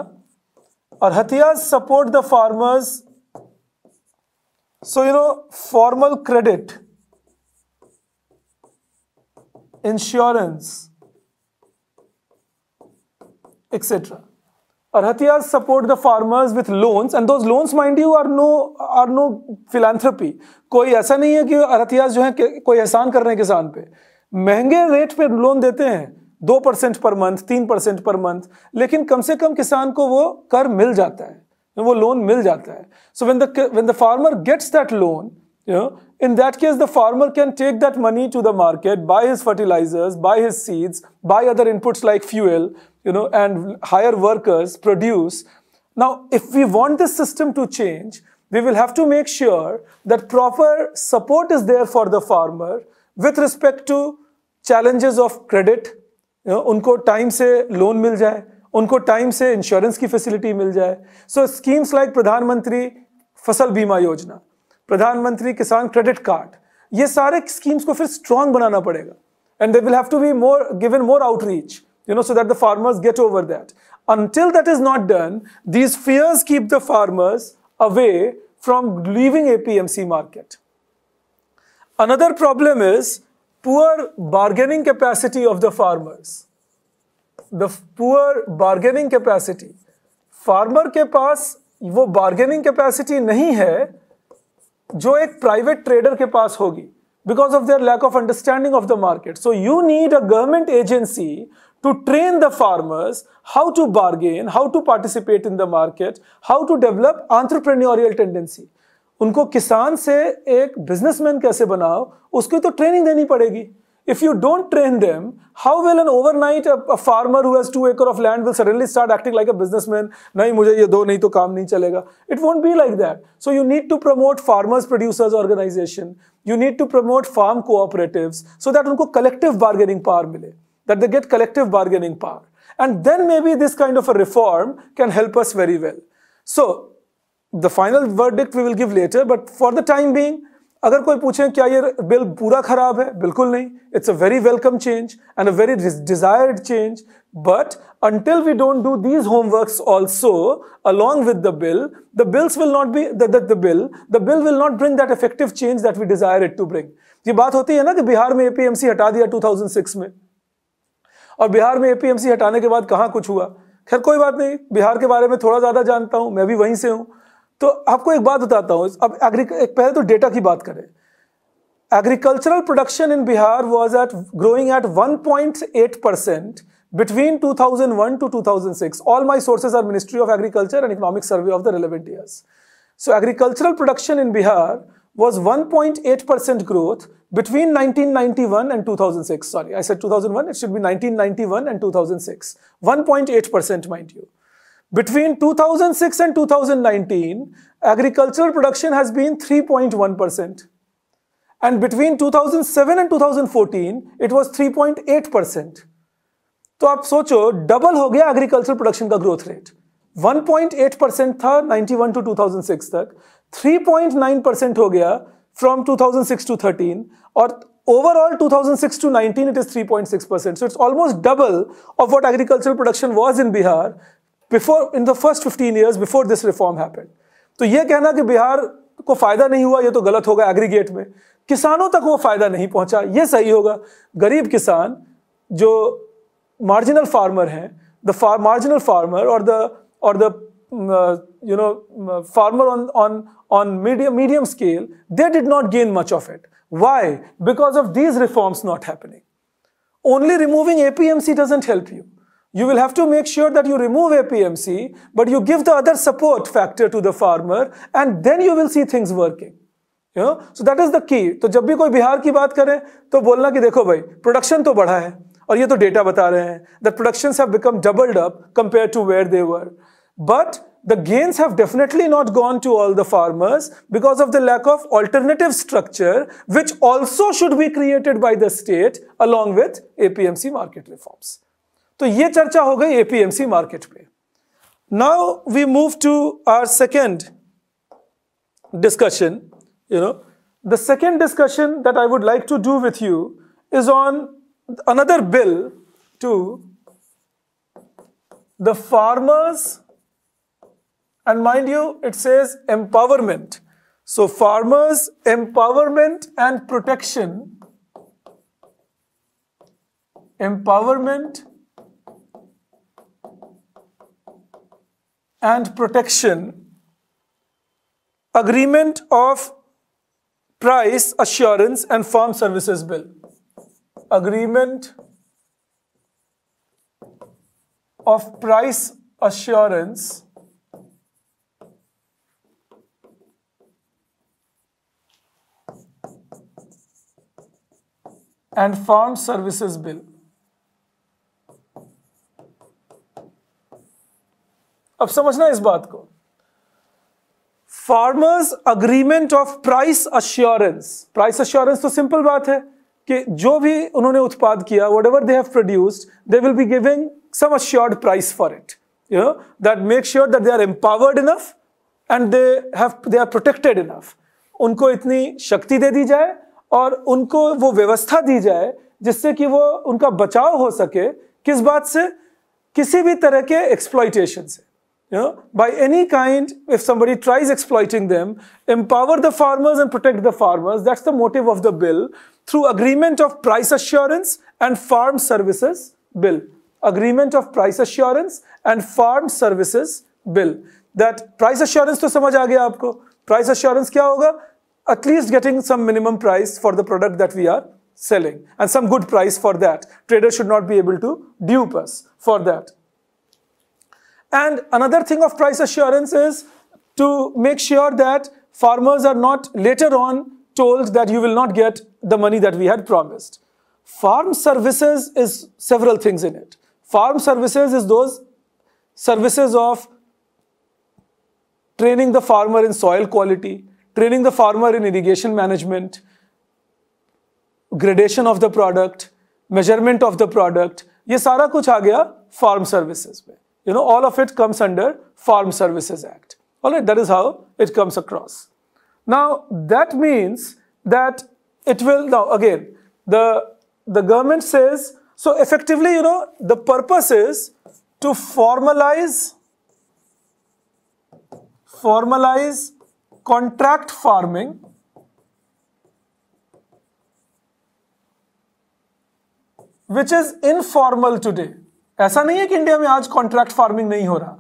और हथियार support the farmers so you know formal credit insurance etcetera और हथियार support the farmers with loans and those loans mind you are no are no philanthropy कोई ऐसा नहीं है कि हथियार जो है कोई एहसान कर रहे हैं किसान पे महंगे रेट पे लोन देते हैं दो परसेंट पर मंथ तीन परसेंट पर मंथ लेकिन कम से कम किसान को वो कर मिल जाता है वो लोन मिल जाता है so when when the farmer gets that loan in that case the farmer can take that money to the market buy his fertilisers buy his seeds buy other inputs like fuel you know and hire workers produce now if we want this system to change we will have to make sure that proper support is there for the farmer with respect to challenges of credit उनको time से loan मिल जाए उनको time से insurance की facility मिल जाए सो schemes like प्रधानमंत्री फसल बीमा योजना प्रधानमंत्री किसान क्रेडिट कार्ड ये सारे स्कीम्स को फिर स्ट्रॉन्ग बनाना पड़ेगा and they will have to be more given more outreach you know so that the farmers get over that until that is not done these fears keep the farmers away from leaving APMC market another problem is poor bargaining capacity of the farmers the poor bargaining capacity farmer के पास वो bargaining capacity नहीं है जो एक private trader के पास होगी because of their lack of understanding of the market so you need a government agency to train the farmers how to bargain how to participate in the market how to develop entrepreneurial tendency उनको किसान से एक businessman कैसे बनाओ उसकी तो training देनी पड़ेगी if you don't train them how will an overnight farmer whose two acre of land will suddenly start acting like a businessman नहीं मुझे ये दो नहीं तो काम नहीं चलेगा it won't be like that so you need to promote farmers producers organisation you need to promote farm cooperative so that उनको कलेक्टिव बार्गेनिंग पावर मिले that the get collective bargaining power and then may maybe this kind of a reform can help us very well so the final verdict we will give later but for the time being अगर कोई पूछे क्या ये bill पूरा खराब है बिल्कुल नहीं it's a very welcome change and a very desired change but until we don't do these homework also along with the bill the bills will not be the, the bill the bill will not bring that effective change that we desire it to bring ये बात होती है ना कि बिहार में APMC हटा दिया 2006 में और बिहार में एपीएमसी हटाने के बाद कहाँ कुछ हुआ खैर कोई बात नहीं बिहार के बारे में थोड़ा ज़्यादा जानता हूं मैं भी वहीं से हूं तो आपको एक बात बताता हूँ अब एग्री पहले तो डेटा की बात करें agricultural production in Bihar was at growing at point eight percent between two thousand one to two thousand six all my sources are ministry of agriculture and economic survey of the relevant years so agricultural production in Bihar was one point eight percent growth between nineteen ninety one and two thousand six sorry I said two thousand one it should be nineteen ninety one and two thousand six one point eight percent mind you Between 2006 and 2019, agricultural production has been 3.1%. And between 2007 and 2014, it was 3.8%. तो आप सोचो double हो गया agriculture production का growth rate 1.8 percent था 91 to 2006 तक 3.9 percent हो गया फ्रॉम 2006 टू 13 और overall 2006 to 19 it is 3.6 percent so it's almost double of what agricultural production was in bihar before in the first fifteen years before this reform happen तो यह कहना कि बिहार को फायदा नहीं हुआ यह तो गलत होगा एग्रीगेट में किसानों तक वो फायदा नहीं पहुंचा यह सही होगा गरीब किसान जो मार्जिनल फार्मर हैं द मार्जिनल फार्मर और द और the you know farmer on on on medium medium scale they did not gain much of it why because of these reforms not happening only removing APMC doesn't help you You will have to make sure that you remove APMC, but you give the other support factor to the farmer, and then you will see things working. So that is the key. Is the key तो जब भी कोई बिहार की बात करें तो बोलना कि देखो भाई प्रोडक्शन that बढ़ा है और ये तो डेटा बता रहे हैं the production have the gains have definitely not gone to all the farmers because of the lack of alternative structure, which also should be created by the state along with APMC market reforms. तो ये चर्चा हो गई APMC market पे now we move to our second discussion you know the second discussion that I would like to do with you is on another bill to the farmers and mind you it says empowerment so farmers empowerment and protection empowerment and protection agreement of price assurance and farm services bill agreement of price assurance and farm services bill अब समझना इस बात को farmers agreement of price assurance price assurance तो simple बात है कि जो भी उन्होंने उत्पाद किया whatever they have produced they will be giving some assured price for it you know that make sure that they are empowered enough and they have they are protected enough उनको इतनी शक्ति दे दी जाए और उनको वो व्यवस्था दी जाए जिससे कि वो उनका बचाव हो सके किस बात से किसी भी तरह के एक्सप्लाइटेशन से you know, by any kind, if somebody tries exploiting them, empower the farmers and protect the farmers. That's the motive of the bill through agreement of price assurance and farm services bill. Agreement of price assurance and farm services bill. That price assurance to samaj aa aapko. Price assurance kya hoga? At least getting some minimum price for the product that we are selling and some good price for that. Traders should not be able to dupe us for that. And another thing of price assurance is to make sure that farmers are not later on told that you will not get the money that we had promised. Farm services is several things in it. Farm services is those services of training the farmer in soil quality, training the farmer in irrigation management, gradation of the product, measurement of the product. ये सारा कुछ आ गया farm में you know, all of it comes under Farm Services Act. All right, that is how it comes across. Now, that means that it will, now again, the, the government says, so effectively, you know, the purpose is to formalize, formalize contract farming which is informal today. ऐसा नहीं है कि India में आज contract farming नहीं हो रहा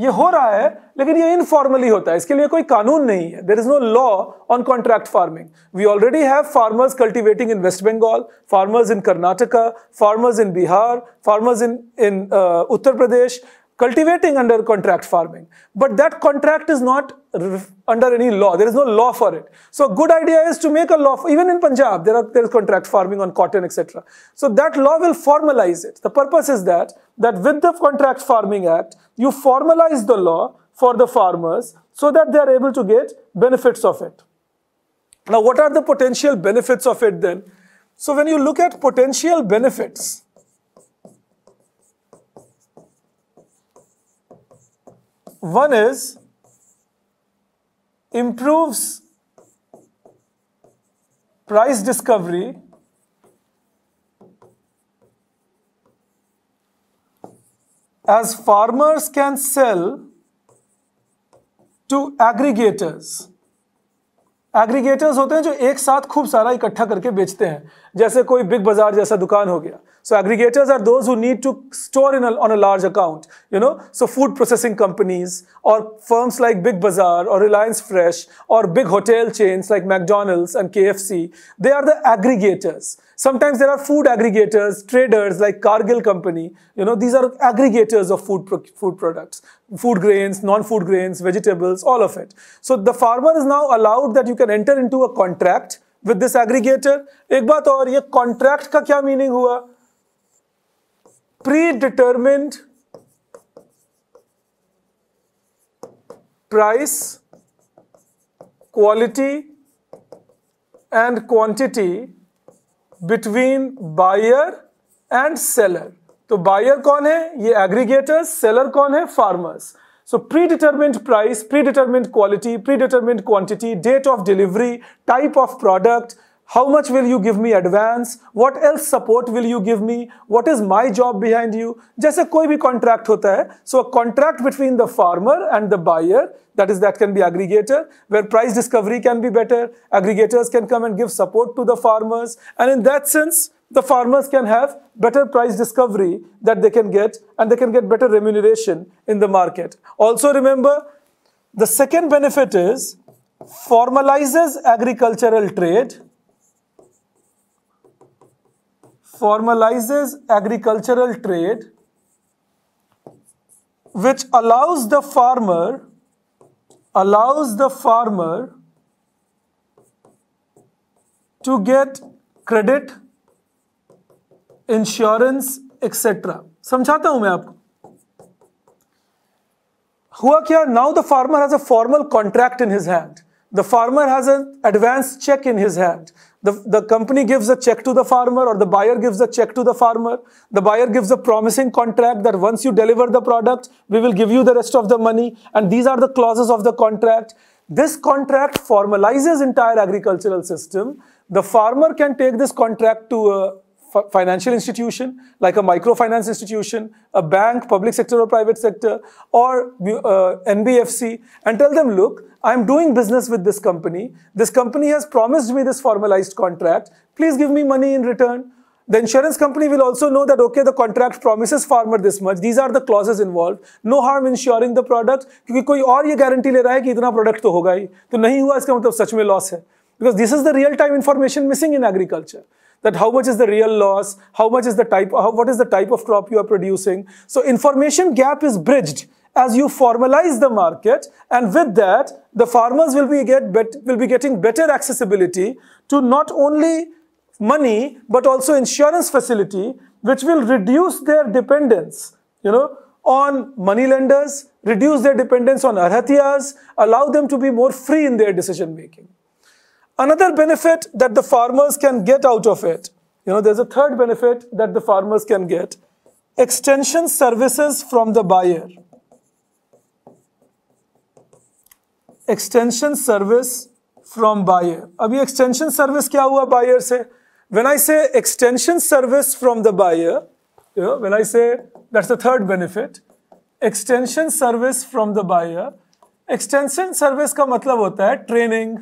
ये हो रहा है लेकिन ये इनफॉर्मली होता है इसके लिए कोई कानून नहीं है there is no law on contract farming we already have farmers cultivating in West Bengal farmers in Karnataka farmers in Bihar farmers in in Uttar Pradesh cultivating under contract farming. But that contract is not under any law. There is no law for it. So a good idea is to make a law. For, even in Punjab, there, are, there is contract farming on cotton, etc. So that law will formalize it. The purpose is that, that with the Contract Farming Act, you formalize the law for the farmers so that they are able to get benefits of it. Now, what are the potential benefits of it then? So when you look at potential benefits, One is improves price discovery as farmers can sell to aggregators. Aggregators होते हैं जो एक साथ खूब सारा इकट्ठा करके बेचते हैं जैसे कोई बिग बाजार जैसा दुकान हो गया So aggregators are those who need to store in a, on a large account, you know. So food processing companies or firms like Big Bazaar or Reliance Fresh or big hotel chains like McDonald's and KFC, they are the aggregators. Sometimes there are food aggregators, traders like Cargill Company. You know, these are aggregators of food, pro food products, food grains, non-food grains, vegetables, all of it. So the farmer is now allowed that you can enter into a contract with this aggregator. एक बात और ये contract का क्या meaning हुआ? predetermined price quality and quantity between buyer and seller तो buyer कौन है ये एग्रीगेटर्स सेलर कौन है farmers so predetermined price predetermined quality predetermined quantity date of delivery type of product how much will you give me advance what else support will you give me what is my job behind you Just a bhi contract hota hai so a contract between the farmer and the buyer that is that can be aggregator where price discovery can be better aggregators can come and give support to the farmers and in that sense the farmers can have better price discovery that they can get and they can get better remuneration in the market. Also remember, the second benefit is formalizes agricultural trade formalizes agricultural trade which allows the farmer allows the farmer to get credit insurance etc samjhata hu main aapko hua now the farmer has a formal contract in his hand the farmer has an advance check in his hand the, the company gives a check to the farmer or the buyer gives a check to the farmer. The buyer gives a promising contract that once you deliver the product, we will give you the rest of the money. And these are the clauses of the contract. This contract formalizes entire agricultural system. The farmer can take this contract to a financial institution like a microfinance institution, a bank, public sector or private sector, or uh, NBFC and tell them, look, I'm doing business with this company. This company has promised me this formalized contract. Please give me money in return. The insurance company will also know that, okay, the contract promises farmer this much. These are the clauses involved. No harm insuring the product. because कोई और ये guarantee ले रहा है कि इतना product तो होगा ही तो नहीं हुआ इसका मतलब सच में loss है Because this is the real time information missing in agriculture. that how much is the real loss, how much is the type, how, what is the type of crop you are producing. So information gap is bridged as you formalize the market and with that the farmers will be, get bet, will be getting better accessibility to not only money but also insurance facility which will reduce their dependence you know on money lenders, reduce their dependence on arhatiyas, allow them to be more free in their decision making. Another benefit that the farmers can get out of it, you know, there's a third benefit that the farmers can get, extension services from the buyer. Extension service from buyer अभी extension service क्या हुआ buyer से when I say extension service from the buyer when I say that's the third benefit extension service from the buyer extension service का मतलब होता है training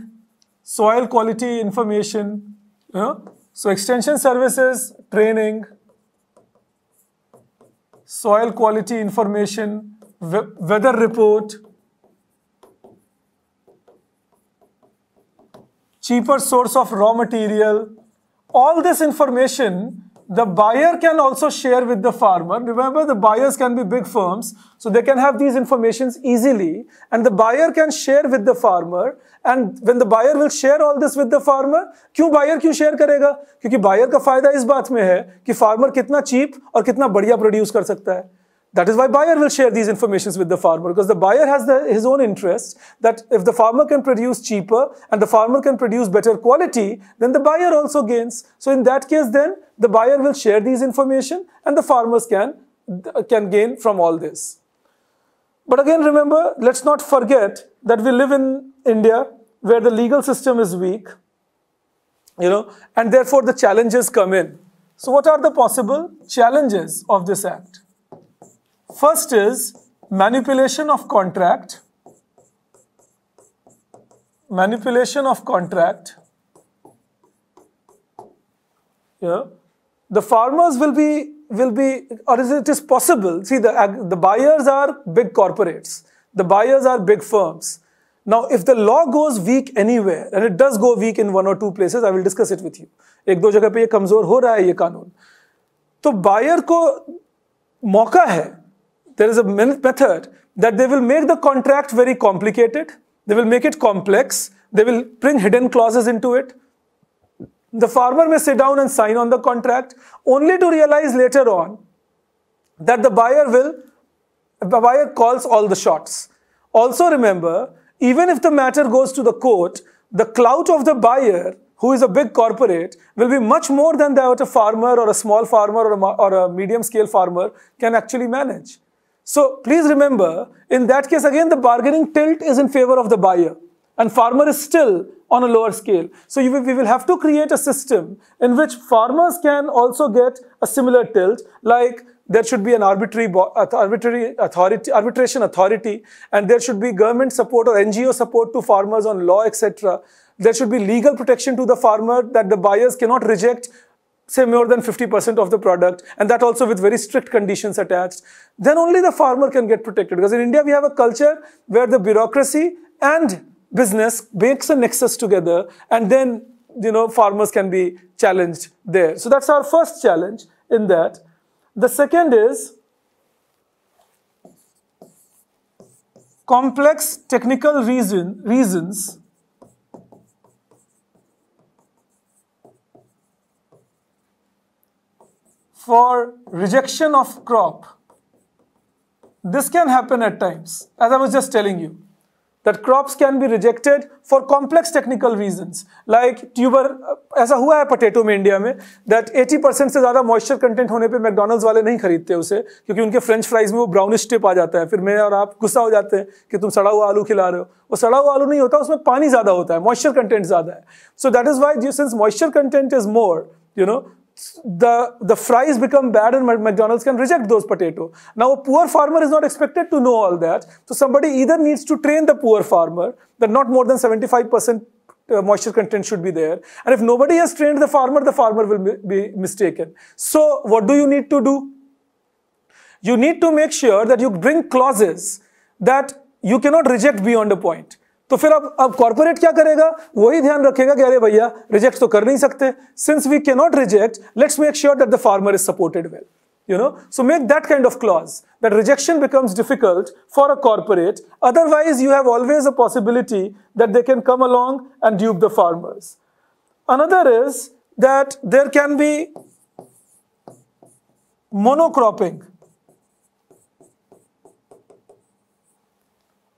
soil quality information so extension services training soil quality information weather report cheaper source of raw material. All this information the buyer can also share with the farmer. Remember, the buyers can be big firms, so they can have these informations easily, and the buyer can share with the farmer. And when the buyer will share all this with the farmer, kyun buyer kyun share karega kyunki buyer ka fayda is baat mein hai ki farmer kitna cheap aur kitna badhiya produce kar sakta hai That is why buyer will share these informations with the farmer because the buyer has the, his own interest that if the farmer can produce cheaper and the farmer can produce better quality, then the buyer also gains. So in that case, then the buyer will share these information and the farmers can, can gain from all this. But again, remember, let's not forget that we live in India where the legal system is weak, you know, and therefore the challenges come in. So what are the possible challenges of this act? First is manipulation of contract. Manipulation of contract. Yeah. The farmers will be will be or is it is possible. See the the buyers are big corporates. The buyers are big firms. Now, if the law goes weak anywhere, and it does go weak in one or two places, I will discuss it with you. एक दो जगह पे ये कमजोर हो रहा है ये कानून तो बायर को मौका है there is a method that they will make the contract very complicated, they will make it complex, they will bring hidden clauses into it. The farmer may sit down and sign on the contract only to realize later on that the buyer will, the buyer calls all the shots. Also remember, even if the matter goes to the court, the clout of the buyer who is a big corporate will be much more than that a farmer or a small farmer or a, or a medium scale farmer can actually manage. So please remember, in that case, again, the bargaining tilt is in favor of the buyer and farmer is still on a lower scale. So will, we will have to create a system in which farmers can also get a similar tilt, like there should be an arbitrary, uh, arbitrary authority, arbitration authority, and there should be government support or NGO support to farmers on law, etc. There should be legal protection to the farmer that the buyers cannot reject say more than 50% of the product and that also with very strict conditions attached, then only the farmer can get protected. Because in India, we have a culture where the bureaucracy and business makes a nexus together and then, you know, farmers can be challenged there. So that's our first challenge in that. The second is complex technical reason, reasons for rejection of crop. This can happen at times, as I was just telling you, that crops can be rejected for complex technical reasons, like tuber, ऐसा हुआ है potato में india mein that 80 se zyada moisture content hone pe mcdonalds wale nahi khareedte use kyunki unke french fries mein wo brownish tip aa jata hai fir main aur aap gussa ho jate hain ki tum sada hua aloo khila rahe ho wo sada hua aloo nahi hota usme pani zyada hota hai moisture content zyada hai so that is why since moisture content is more, you know, the, the fries become bad and McDonald's can reject those potato. Now a poor farmer is not expected to know all that. So somebody either needs to train the poor farmer that not more than 75% uh, moisture content should be there. And if nobody has trained the farmer, the farmer will be mistaken. So what do you need to do? You need to make sure that you bring clauses that you cannot reject beyond a point. तो फिर अब अब corporate क्या करेगा वही ध्यान रखेगा कि अरे भैया रिजेक्ट तो कर नहीं सकते since we can not reject let's make sure that the farmer is supported well you know so make that kind of clause that rejection becomes difficult for a corporate otherwise you have always a possibility that they can come along and dupe the farmers another is that there can be monocropping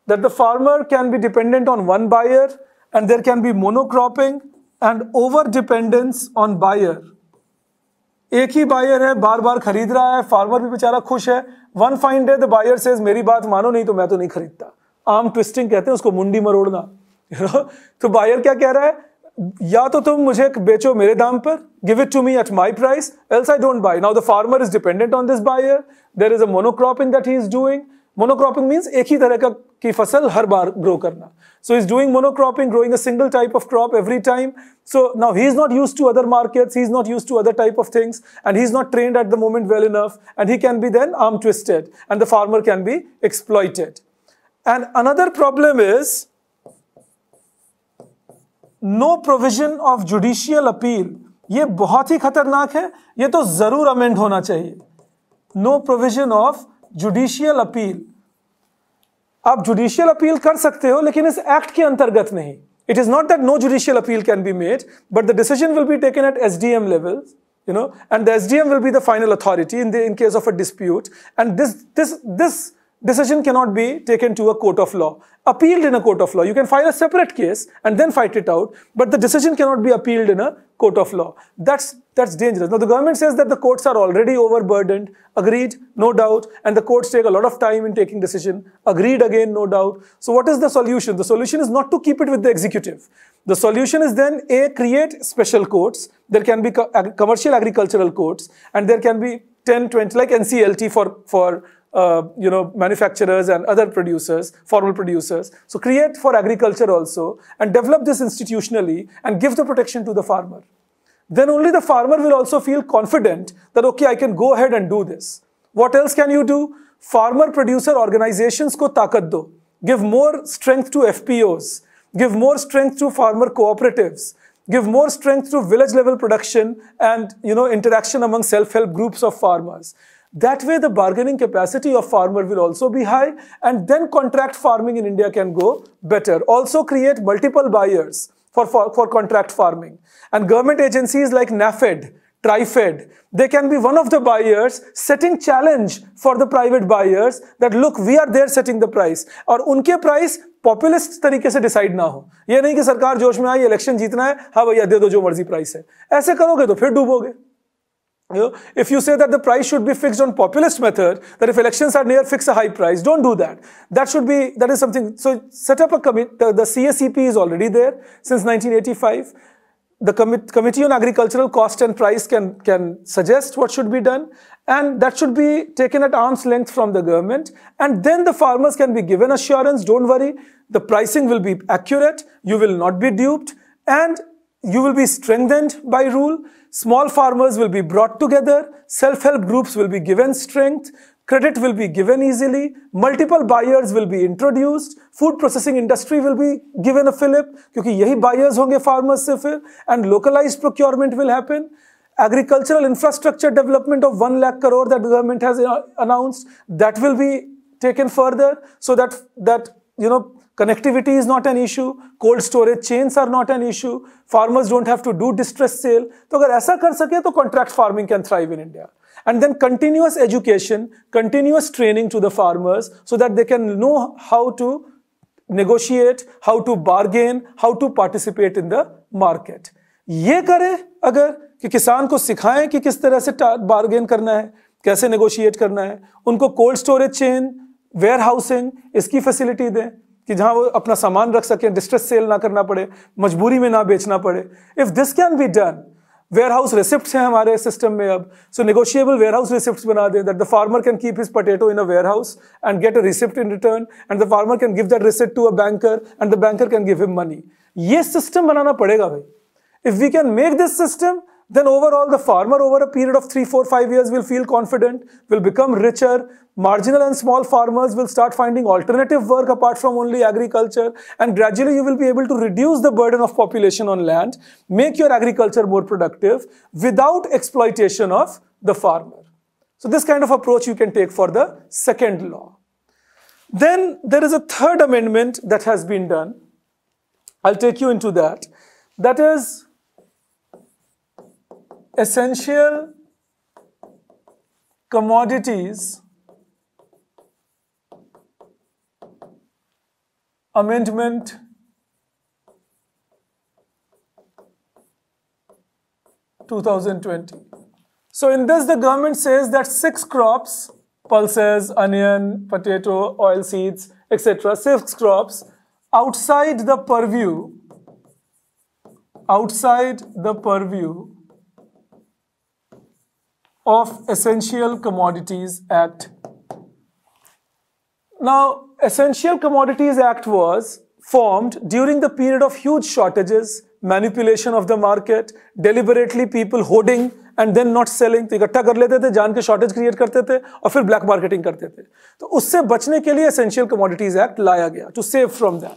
that the farmer can be dependent on one buyer and there can be monocropping and over dependence on buyer एक ही buyer है बार बार खरीद रहा है farmer भी बेचारा खुश है one fine day the buyer says मेरी बात मानो नहीं तो मैं तो नहीं खरीदता आम ट्विस्टिंग कहते हैं उसको मुंडी मरोड़ना तो बायर क्या कह रहा है या तो तुम मुझे बेचो मेरे दाम पर give it to me at my price else I don't buy now the farmer is dependent on this buyer there is a monocrop in that he is doing monocropping means एक ही तरह का की फसल हर बार ग्रो करना so is doing monocropping growing a single type of crop every time so now he is not use to other markets he is not use to other type of things and he is not trained at the moment well enough and he can be then arm twisted and the farmer can be exploited and another problem is no provision of judicial appeal ये बहुत ही खतरनाक है ये तो जरूर amend होना चाहिए no provision of judicial appeal आप जुडिशियल अपील कर सकते हो लेकिन इस एक्ट के अंतर्गत नहीं it is not that no judicial appeal can be made but the decision will be taken at S D M level you know and S D M will be the final authority in the in case of a dispute and this this this decision can not be taken to a court of law appealed in a court of law you can file a separate case and then fight it out but the decision can not be appealed in a court of law that's That's dangerous. Now, the government says that the courts are already overburdened. Agreed, no doubt. And the courts take a lot of time in taking decision. Agreed again, no doubt. So what is the solution? The solution is not to keep it with the executive. The solution is then A, create special courts. There can be co commercial agricultural courts. And there can be 10, 20, like NCLT for, for uh, you know, manufacturers and other producers, formal producers. So create for agriculture also and develop this institutionally and give the protection to the farmer then only the farmer will also feel confident that, okay, I can go ahead and do this. What else can you do? Farmer producer organizations ko taakat do. Give more strength to FPOs. Give more strength to farmer cooperatives. Give more strength to village level production and, you know, interaction among self-help groups of farmers. That way the bargaining capacity of farmer will also be high and then contract farming in India can go better. Also create multiple buyers for, for, for contract farming. And government agencies like NAFED, TRIFED, they can be one of the buyers setting challenge for the private buyers that look, we are there setting the price. Or unke price populist तरीके से decide ना हो ये नहीं कि सरकार जोश में आई इलेक्शन जीतना है हाँ भैया दे दो जो मर्जी प्राइस है ऐसे करोगे तो फिर डूबोगे You know, if you say that the price should be fixed on populist method, that if elections are near, fix a high price. Don't do that. That should be, that is something. So set up a committee. the, the CACP is already there since 1985. The commit, Committee on Agricultural Cost and Price can, can suggest what should be done. And that should be taken at arm's length from the government. And then the farmers can be given assurance, don't worry, the pricing will be accurate, you will not be duped, and you will be strengthened by rule. Small farmers will be brought together, self-help groups will be given strength, credit will be given easily, multiple buyers will be introduced, food processing industry will be given a fillip, because these buyers be farmers and localized procurement will happen. Agricultural infrastructure development of 1 lakh crore that the government has uh, announced, that will be taken further so that, that you know, Connectivity is not an issue. Cold storage chains are not an issue. Farmers don't have to do distress sale. to agar aisa kar sake to contract farming can thrive in India. And then continuous education, continuous training to the farmers so that they can know how to negotiate, how to bargain, how to participate in the market. ye kare agar ki kisan ko sikhaye ki kis tarah se bargain karna hai कैसे negotiate करना है उनको cold storage chain warehousing इसकी facility दें कि जहां वो अपना सामान रख सके डिस्ट्रेस सेल ना करना पड़े मजबूरी में ना बेचना पड़े if this can be done warehouse receipt है हमारे सिस्टम में अब so negotiable warehouse receipt बना दें that the farmer can keep his potato in a warehouse and get a receipt in return and the farmer can give that receipt to a banker and the banker can give him money ये system बनाना पड़ेगा भाई if we can make this system then overall the farmer over a period of 3 4 5 years will feel confident will become richer marginal and small farmers will start finding alternative work apart from only agriculture and gradually you will be able to reduce the burden of population on land, make your agriculture more productive without exploitation of the farmer. So this kind of approach you can take for the second law. Then there is a third amendment that has been done. I'll take you into that. That is essential commodities amendment two thousand twenty. So in this, the government says that six crops, pulses, onion, potato, oil seeds, etc., six crops outside the purview, outside the purview of Essential Commodities Act. Now, Essential Commodities Act was formed during the period of huge shortages, manipulation of the market, deliberately people hoarding and then not selling. They इकट्ठा कर लेते थे जान के shortage create करते थे और black black marketing करते So, तो उससे बचने के लिए एसेंशियल कमोडिटीज एक्ट लाया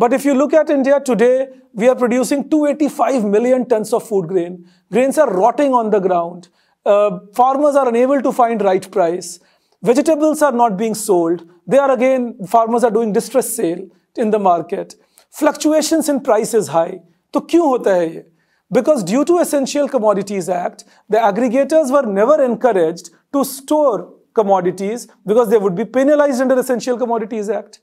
But if you look at India today, we are producing 285 million tons of food grain. Grains are rotting on the ground. Uh, farmers are unable to find right price. Vegetables are not being sold. They are again, farmers are doing distress sale in the market. Fluctuations in price is high. तो क्यों होता Because due to Essential Commodities Act, the aggregators were never encouraged to store commodities because they would be penalized under Essential Commodities Act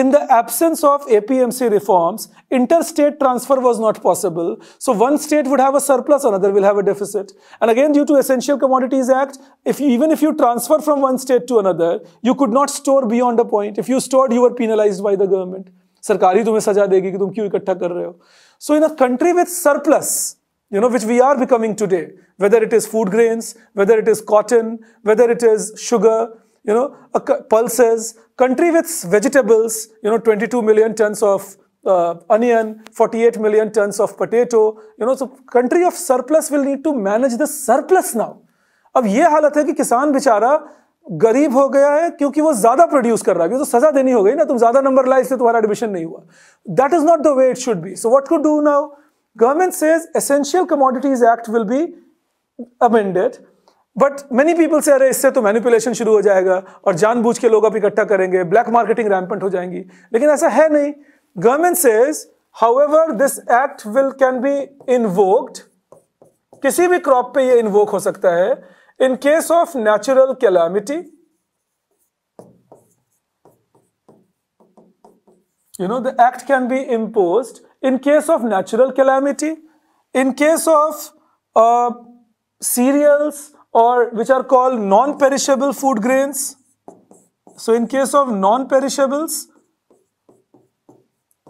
in the absence of APMC reforms, interstate transfer was not possible. So one state would have a surplus, another will have a deficit. And again, due to Essential Commodities Act, if you, even if you transfer from one state to another, you could not store beyond a point. If you stored, you were penalized by the government. Sarkari tumhe तुम्हें degi ki tum kyu क्यों kar कर रहे हो so in a country you know, which we are becoming today, whether it is food grains, whether it is cotton, whether it is sugar, you know, pulses, Country with vegetables, you know, 22 million tons of uh, onion, 48 million tons of potato, you know, so country of surplus will need to manage the surplus now. अब ये हालत है कि किसान बेचारा गरीब हो गया है क्योंकि वो ज्यादा प्रोड्यूस कर रहा है तो सजा देनी हो गई ना तुम ज्यादा नंबर लाए इसलिए तुम्हारा एडमिशन नहीं हुआ that is not the way it should be so what to do now government says essential commodities act will be amended but many people say अरे इससे तो मैनिपुलेशन शुरू हो जाएगा और जानबूझ के लोग आप इकट्ठा करेंगे ब्लैक मार्केटिंग रैम्पेंट हो जाएंगी लेकिन ऐसा है नहीं government says however this act will can be invoked किसी भी क्रॉप पे ये इन्वोक हो सकता है in case of natural calamity you know the act can be impose in case of natural calamity in case of cereals or which are called non-perishable food grains. So in case of non-perishables,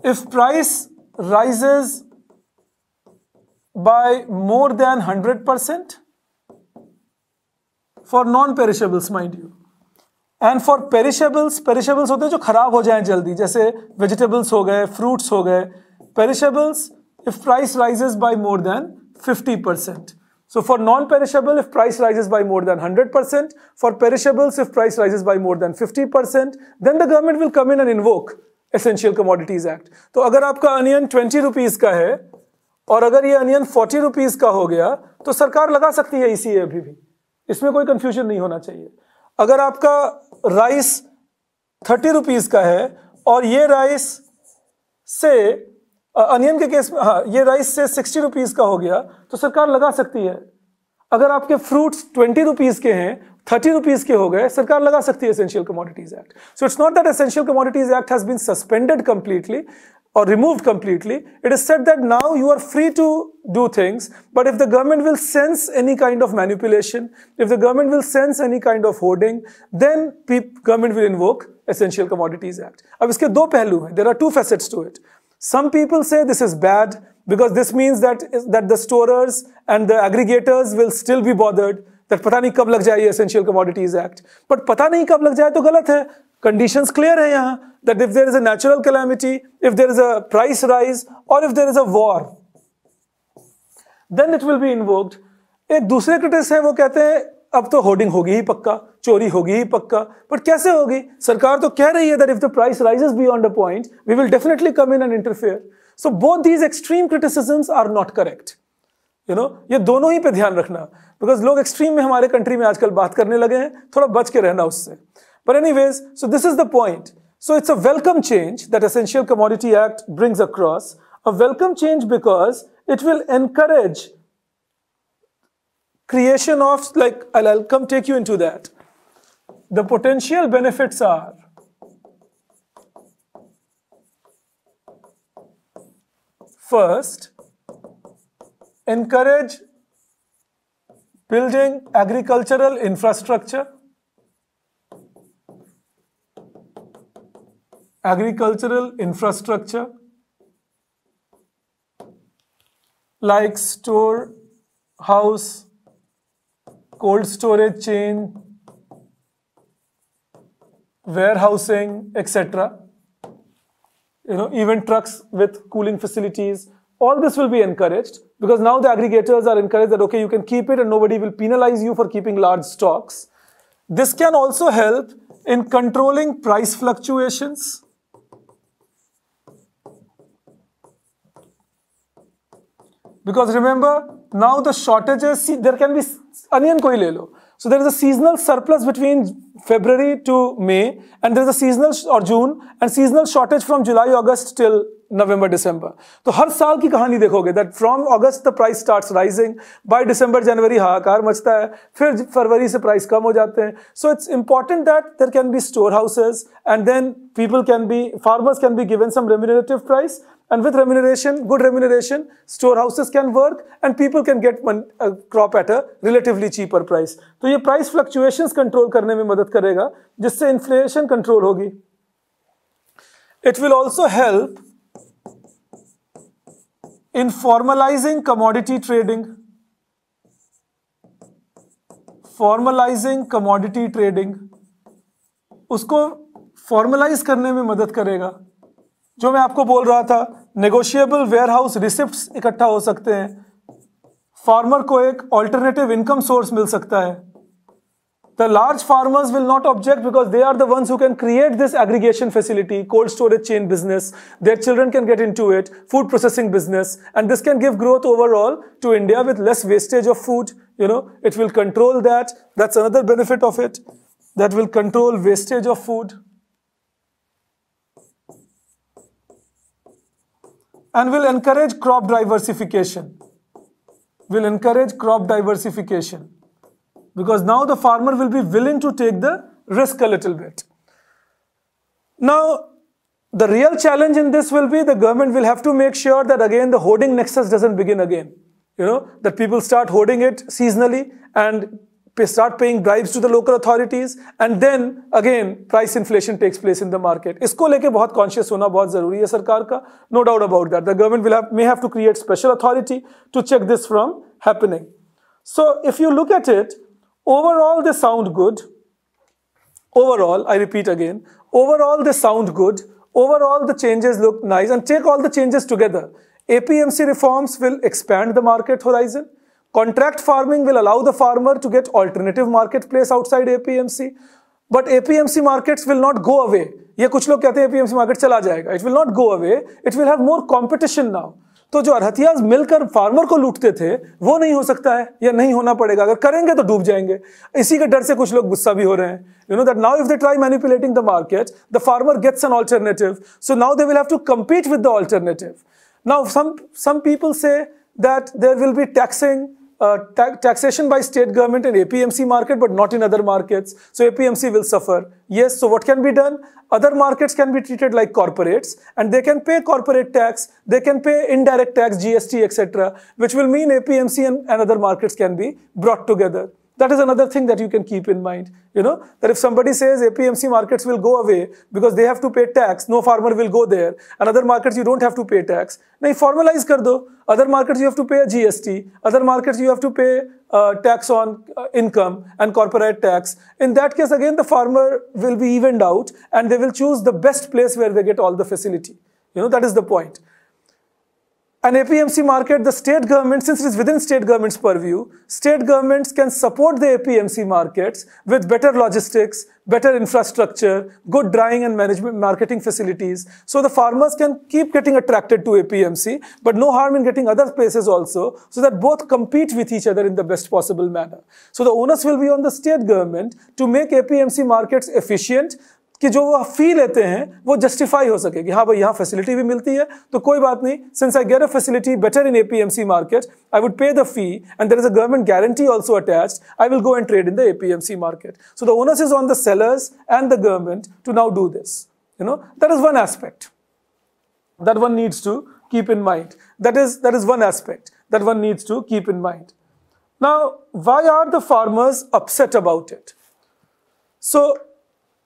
if price rises by more than 100% for non-perishables mind you. And for perishables perishables होते हैं जो खराब हो जाएं जल्दी जैसे vegetables हो गए फ्रूट्स हो गए perishables if price rises by more than 50 percent So for non-perishable, if price rises by more than 100%, for perishables, if price rises by more than 50%, then the government will come in and invoke Essential Commodities Act. So if your onion is 20 rupees का है और अगर ये onion 40 rupees का हो गया तो सरकार लगा सकती है इसी अभी भी इसमें कोई कंफ्यूजन नहीं होना चाहिए अगर आपका राइस थर्टी रुपीज का है और ये राइस से अनियन के केस में हाँ ये राइस से सिक्सटी रुपीज़ का हो गया तो सरकार लगा सकती है अगर आपके फ्रूट्स ट्वेंटी रुपीज़ के हैं थर्टी रुपीज़ के हो गए सरकार लगा सकती है essential commodities act so it's not that essential commodities act has been suspended completely और remove completely it is said that now you are free to do things but if the government will sense any kind of manipulation if the government will sense any kind of hoarding then government will invoke essential commodities act अब इसके दो पहलू हैं there are two facets to it Some people say this is bad because this means that, that the storers and the aggregators will still be bothered that Patani नहीं कब Essential Commodities Act, but Patani act but पता नहीं कब conditions clear hai yahan that if there is a natural calamity if there is a price rise or if there is a war then it will be invoked एक दूसरे critics हैं वो कहते हैं अब तो होर्डिंग होगी ही पक्का चोरी होगी ही पक्का बट कैसे होगी सरकार तो कह रही है that if the price rises beyond a point we will definitely come in and interfere so both these extreme criticisms are not correct you know ये दोनों ही पे ध्यान रखना बिकॉज लोग एक्सट्रीम में हमारे कंट्री में आजकल बात करने लगे हैं थोड़ा बच के रहना उससे पर anyways so this is the point so it's a welcome change that essential commodity act brings across a welcome change because it will encourage creation of like I'll, I'll come take you into that the potential benefits are first encourage building agricultural infrastructure agricultural infrastructure like store house cold storage chain, warehousing, etc. You know, even trucks with cooling facilities. All this will be encouraged because now the aggregators are encouraged that, okay, you can keep it and nobody will penalize you for keeping large stocks. This can also help in controlling price fluctuations. Because remember, now the shortages, see, there can be onion को ही ले लो so there is a surplus between February to May and there is और June and seasonal shortage from July August till November December तो हर साल की कहानी देखोगे that from August the price starts rising by December जनवरी हाहाकार मचता है फिर फरवरी से प्राइस कम हो जाते हैं so it's important that there can be storehouses and then people can be farmers can be given some remunerative price And with remuneration, good remuneration, storehouses can work and people can get one, uh, crop at a relatively cheaper price. तो ये price fluctuations control karne mein madad karega, jisse inflation control hogi. It will also help in formalizing commodity trading. Formalizing commodity trading. Usko formalize karne mein madad karega. जो मैं आपको बोल रहा था negotiable where warehouse receipt इकट्ठा हो सकते हैं फार्मर को एक ऑल्टरनेटिव इनकम सोर्स मिल सकता है the large farmers will not object because they are the ones who can create this aggregation facility cold storage chain business their children can get into it food processing business and this can give growth overall to India with less wastage of food you know it will control that that's another benefit of it that will control wastage of food and will encourage crop diversification. Will encourage crop diversification because now the farmer will be willing to take the risk a little bit. Now, the real challenge in this will be the government will have to make sure that again the hoarding nexus doesn't begin again. You know, that people start hoarding it seasonally and start paying bribes to the local authorities and then again price inflation takes place in the market isko leke bahut conscious hona bahut zaruri hai sarkar ka no doubt about that the government will have may have to create special authority to check this from happening so if you look at it overall they sound good overall i repeat again overall they sound good overall the changes look nice and take all the changes together apmc reforms will expand the market horizon Contract farming will allow the farmer to get alternative marketplace outside APMC. But APMC markets will not go away. ये कुछ लोग कहते हैं APMC market चला जाएगा. It will not go away. It will have more competition now. तो जो अरहतियाज मिलकर फार्मर को लूटते थे वो नहीं हो सकता है या नहीं होना पड़ेगा अगर करेंगे तो डूब जाएंगे इसी के डर से कुछ लोग गुस्सा भी हो रहे हैं you know that now if they try manipulating the market the farmer gets an alternative so now they will have to compete with the alternative now some some people say that there will be taxing Uh, ta taxation by state government in APMC market, but not in other markets. So APMC will suffer. Yes, so what can be done? Other markets can be treated like corporates and they can pay corporate tax, they can pay indirect tax, GST, etc., which will mean APMC and, and other markets can be brought together. That is another thing that you can keep in mind. You know, that if somebody says APMC markets will go away because they have to pay tax, no farmer will go there. And other markets you don't have to pay tax. Now formalize kar do. Other markets you have to pay a GST. Other markets you have to pay uh, tax on uh, income and corporate tax. In that case, again, the farmer will be evened out and they will choose the best place where they get all the facility. You know, that is the point an APMC market, the state government, since it is within state government's purview, state governments can support the APMC markets with better logistics, better infrastructure, good drying and management marketing facilities. So the farmers can keep getting attracted to APMC, but no harm in getting other places also, so that both compete with each other in the best possible manner. So the onus will be on the state government to make APMC markets efficient, कि जो वो फ़ी लेते हैं वो justify हो सके कि हाँ भाई यहाँ फैसिलिटी भी मिलती है तो कोई बात नहीं since I get a facility better in APMC market I would pay the fee and there is a government guarantee also attach I will go and trade in the APMC market so the onus is on the sellers and the government to now do this you know that is one aspect that one needs to keep in mind that is that is one aspect that one needs to keep in mind now why are the farmers upset about it so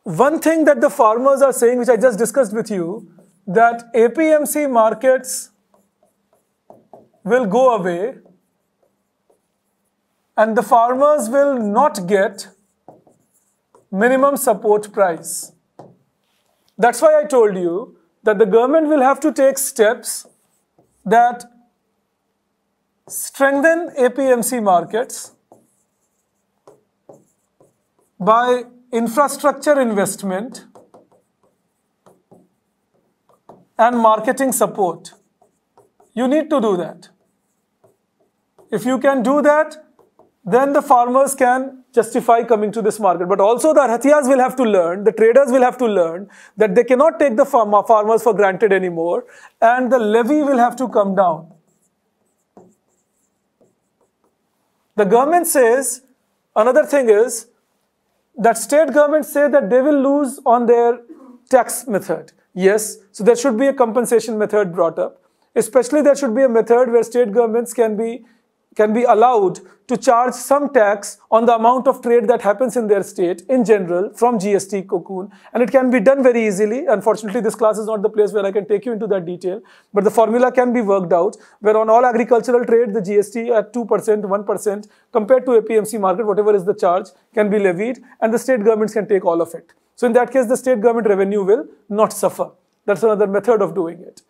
one thing that the farmers are saying, which I just discussed with you, that APMC markets will go away and the farmers will not get minimum support price. That's why I told you that the government will have to take steps that strengthen APMC markets by infrastructure investment, and marketing support. You need to do that. If you can do that, then the farmers can justify coming to this market. But also the Harthiyas will have to learn, the traders will have to learn that they cannot take the farmers for granted anymore and the levy will have to come down. The government says, another thing is, that state governments say that they will lose on their tax method. Yes, so there should be a compensation method brought up. Especially there should be a method where state governments can be can be allowed to charge some tax on the amount of trade that happens in their state in general from GST cocoon. And it can be done very easily. Unfortunately, this class is not the place where I can take you into that detail. But the formula can be worked out where on all agricultural trade, the GST at 2%, 1% compared to a PMC market, whatever is the charge can be levied and the state governments can take all of it. So in that case, the state government revenue will not suffer. That's another method of doing it.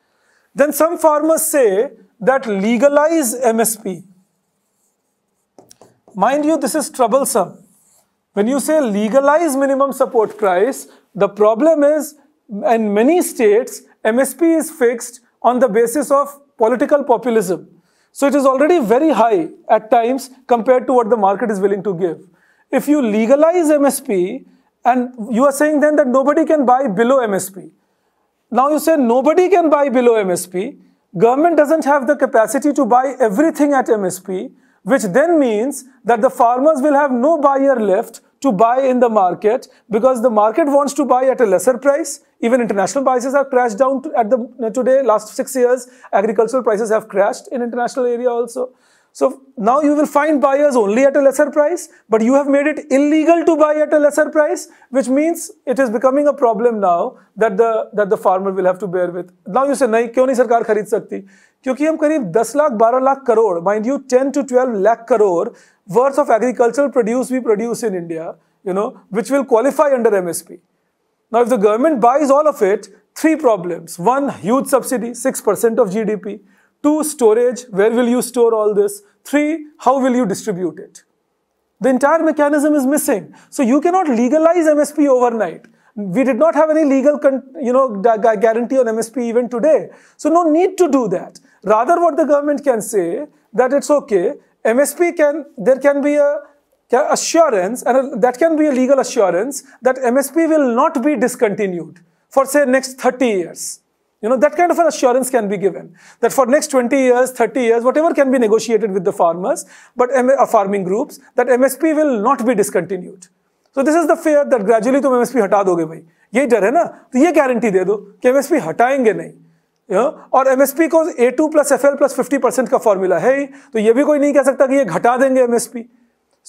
Then some farmers say that legalize MSP Mind you, this is troublesome. When you say legalize minimum support price, the problem is in many states, MSP is fixed on the basis of political populism. So it is already very high at times compared to what the market is willing to give. If you legalize MSP and you are saying then that nobody can buy below MSP. Now you say nobody can buy below MSP. Government doesn't have the capacity to buy everything at MSP which then means that the farmers will have no buyer left to buy in the market because the market wants to buy at a lesser price. Even international prices have crashed down to, at the today last six years. Agricultural prices have crashed in international area also. So now you will find buyers only at a lesser price, but you have made it illegal to buy at a lesser price, which means it is becoming a problem now that the that the farmer will have to bear with. Now you say, नहीं क्यों नहीं सरकार खरीद सकती? क्योंकि हम करीब 10 lakh, 12 lakh crore, mind you 10 to 12 lakh crore worth of agricultural produce we produce in India, you know, which will qualify under MSP. Now if the government buys all of it, three problems. One, huge subsidy, 6% of GDP. 2. Storage, where will you store all this? 3. How will you distribute it? The entire mechanism is missing. So you cannot legalize MSP overnight. We did not have any legal you know, guarantee on MSP even today. So no need to do that. Rather what the government can say that it's okay. MSP can, there can be a assurance and that can be a legal assurance that MSP will not be discontinued for say next 30 years. You know, that kind of an assurance can be given that for next 20 years, 30 years, whatever can be negotiated with the farmers, but farming groups, that MSP will not be discontinued. So this is the fear that gradually तुम MSP हटा दोगे भाई यही डर है ना तो ये गारंटी दे दो कि MSP हटाएंगे नहीं या? और एमएसपी को A two plus F L plus fifty percent का फॉर्मूला है ही तो ये भी कोई नहीं कह सकता कि ये घटा देंगे MSP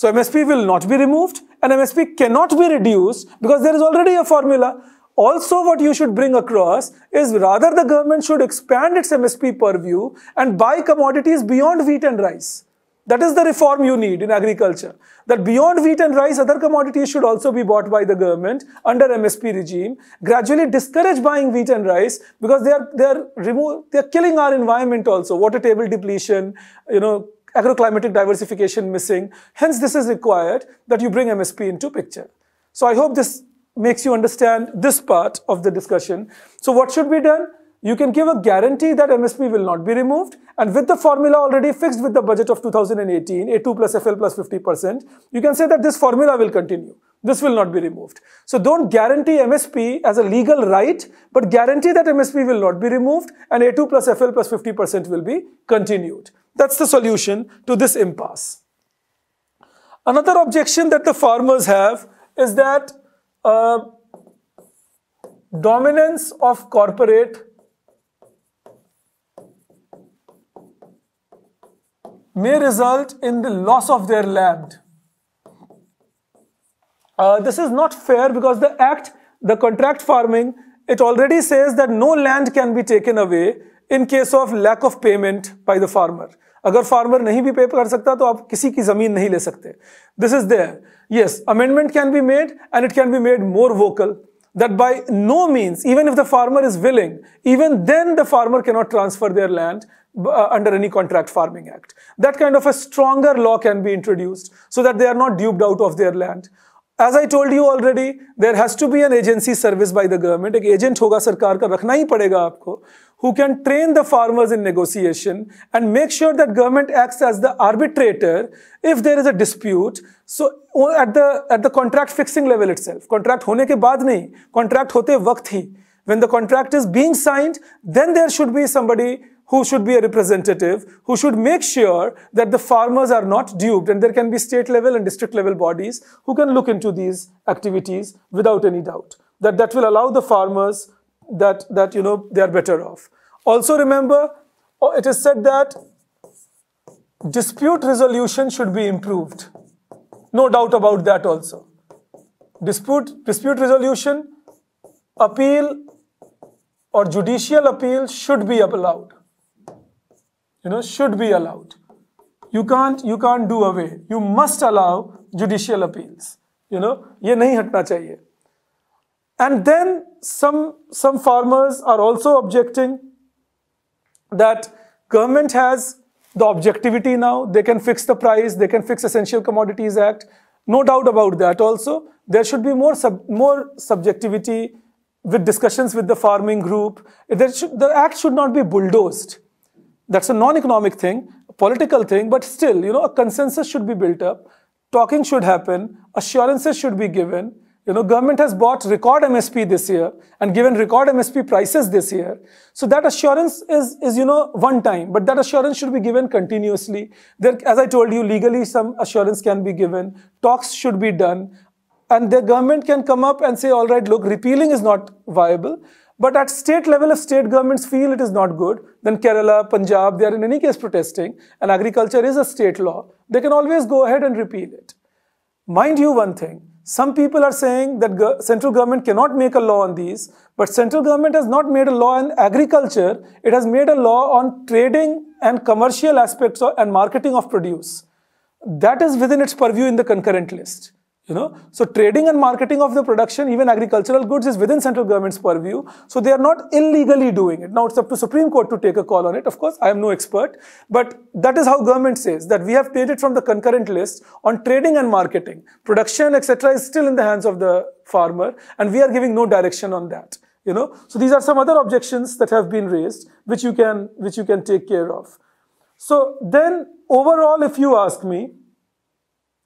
so MSP will not be removed and MSP can not be reduce because there is already a formula Also, what you should bring across is rather the government should expand its MSP purview and buy commodities beyond wheat and rice. That is the reform you need in agriculture. That beyond wheat and rice, other commodities should also be bought by the government under MSP regime. Gradually discourage buying wheat and rice because they are they are they are killing our environment also. Water table depletion, you know, agroclimatic diversification missing. Hence, this is required that you bring MSP into picture. So I hope this makes you understand this part of the discussion. So what should be done? You can give a guarantee that MSP will not be removed. And with the formula already fixed with the budget of 2018, A2 plus FL plus 50%, you can say that this formula will continue. This will not be removed. So don't guarantee MSP as a legal right, but guarantee that MSP will not be removed and A2 plus FL plus 50% will be continued. That's the solution to this impasse. Another objection that the farmers have is that dominance of corporate may result in the loss of their land. Uh, this is not fair because the act, the contract farming, it already says that no land can be taken away in case of lack of payment by the farmer, अगर farmer नहीं भी पे कर सकता तो आप किसी की जमीन नहीं ले सकते this is there yes amendment can be made and it can that by no means, even if the farmer is willing, even then the farmer cannot transfer their land uh, under any contract farming act. That kind of a stronger law can be introduced so that they are not duped out of their land. As I told you already, there has to be an agency service by the government. एक agent होगा सरकार का रखना ही पड़ेगा आपको who can train the farmers in negotiation and make sure that government acts as the arbitrator if there is a dispute so at the at the contract fixing level itself contract hone ke baad contract hote waqt when the contract is being signed then there should be somebody who should be a representative, who should make sure that the farmers are not duped and there can be state level and district level bodies who can look into these activities without any doubt. That, that will allow the farmers that, that you know, they are better off. Also remember, uh, it is said that dispute resolution should be improved. No doubt about that also. Dispute, dispute resolution, appeal or judicial appeal should be allowed you know, should be allowed. You can't, you can't do away. You must allow judicial appeals. You know, ये नहीं हटना चाहिए. And then some, some farmers are also objecting that government has the objectivity now. They can fix the price. They can fix Essential Commodities Act. No doubt about that also. There should be more, sub, more subjectivity with discussions with the farming group. Should, the act should not be bulldozed. That's a non-economic thing, a political thing, but still, you know, a consensus should be built up. Talking should happen. Assurances should be given. You know, government has bought record MSP this year and given record MSP prices this year. So that assurance is, is, you know, one time, but that assurance should be given continuously. There, as I told you, legally some assurance can be given. Talks should be done. And the government can come up and say, all right, look, repealing is not viable. But at state level, if state governments feel it is not good, then Kerala, Punjab, they are in any case protesting, and agriculture is a state law, they can always go ahead and repeal it. Mind you one thing, some people are saying that central government cannot make a law on these, but central government has not made a law on agriculture. It has made a law on trading and commercial aspects of, and marketing of produce. That is within its purview in the concurrent list. You know, so trading and marketing of the production, even agricultural goods, is within central government's purview. So they are not illegally doing it. Now it's up to Supreme Court to take a call on it. Of course, I am no expert, but that is how government says that we have taken it from the concurrent list on trading and marketing. Production, etc., is still in the hands of the farmer, and we are giving no direction on that. You know, so these are some other objections that have been raised, which you can which you can take care of. So then overall, if you ask me,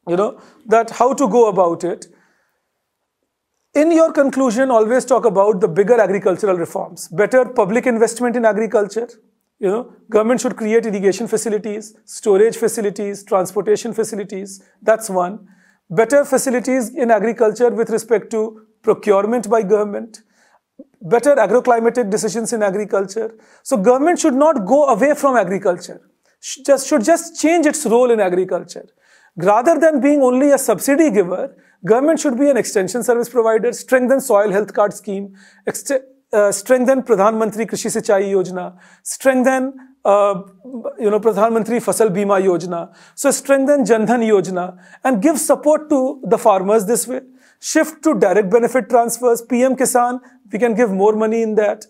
you know, that how to go about it. In your conclusion, always talk about the bigger agricultural reforms, better public investment in agriculture. You know, government should create irrigation facilities, storage facilities, transportation facilities. That's one. Better facilities in agriculture with respect to procurement by government. Better agroclimatic decisions in agriculture. So government should not go away from agriculture. Just, should just change its role in agriculture. Rather than being only a subsidy giver, government should be an extension service provider, strengthen soil health card scheme, uh, strengthen Pradhan Mantri Krishi Sichai Yojana, strengthen uh, you know Pradhan Mantri Fasal Bima Yojana, so strengthen Jandhan Yojana and give support to the farmers this way. Shift to direct benefit transfers, PM Kisan, we can give more money in that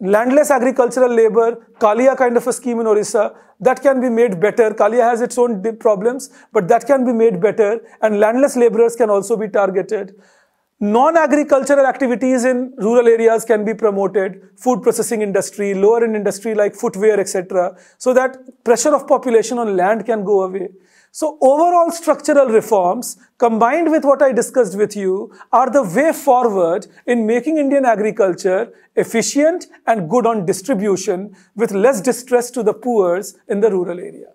landless agricultural labor, Kalia kind of a scheme in Orissa, that can be made better. Kalia has its own problems, but that can be made better. And landless laborers can also be targeted. Non-agricultural activities in rural areas can be promoted, food processing industry, lower end industry like footwear, etc. So that pressure of population on land can go away. So overall structural reforms combined with what I discussed with you are the way forward in making Indian agriculture efficient and good on distribution with less distress to the poor's in the rural area.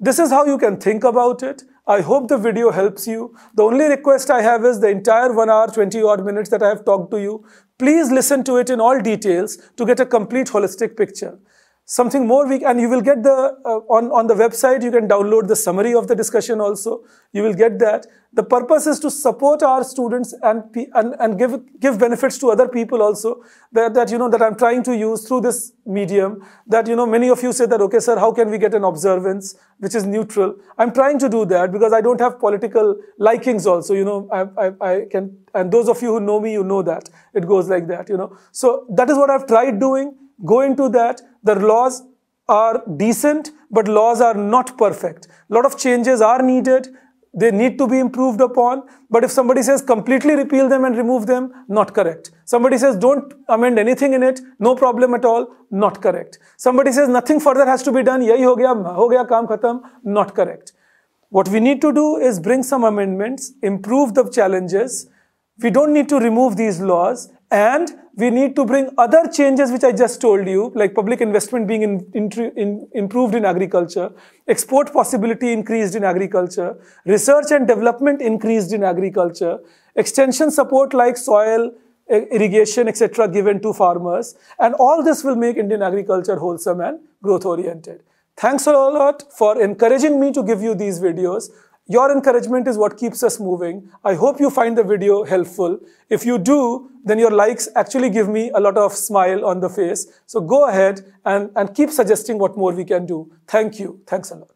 This is how you can think about it. I hope the video helps you. The only request I have is the entire 1 hour 20 odd minutes that I have talked to you. Please listen to it in all details to get a complete holistic picture something more we and you will get the uh, on on the website you can download the summary of the discussion also you will get that the purpose is to support our students and and, and give give benefits to other people also that that you know that i'm trying to use through this medium that you know many of you say that okay sir how can we get an observance which is neutral i'm trying to do that because i don't have political likings also you know i i, I can and those of you who know me you know that it goes like that you know so that is what i've tried doing go into that the laws are decent, but laws are not perfect. A lot of changes are needed. They need to be improved upon. But if somebody says completely repeal them and remove them, not correct. Somebody says don't amend anything in it, no problem at all, not correct. Somebody says nothing further has to be done, yahi ho gaya, ho gaya, kaam khatam, not correct. What we need to do is bring some amendments, improve the challenges. We don't need to remove these laws and we need to bring other changes which I just told you, like public investment being in, in, in improved in agriculture, export possibility increased in agriculture, research and development increased in agriculture, extension support like soil, irrigation, etc. given to farmers. And all this will make Indian agriculture wholesome and growth oriented. Thanks a lot for encouraging me to give you these videos. Your encouragement is what keeps us moving. I hope you find the video helpful. If you do, then your likes actually give me a lot of smile on the face. So go ahead and, and keep suggesting what more we can do. Thank you. Thanks a lot.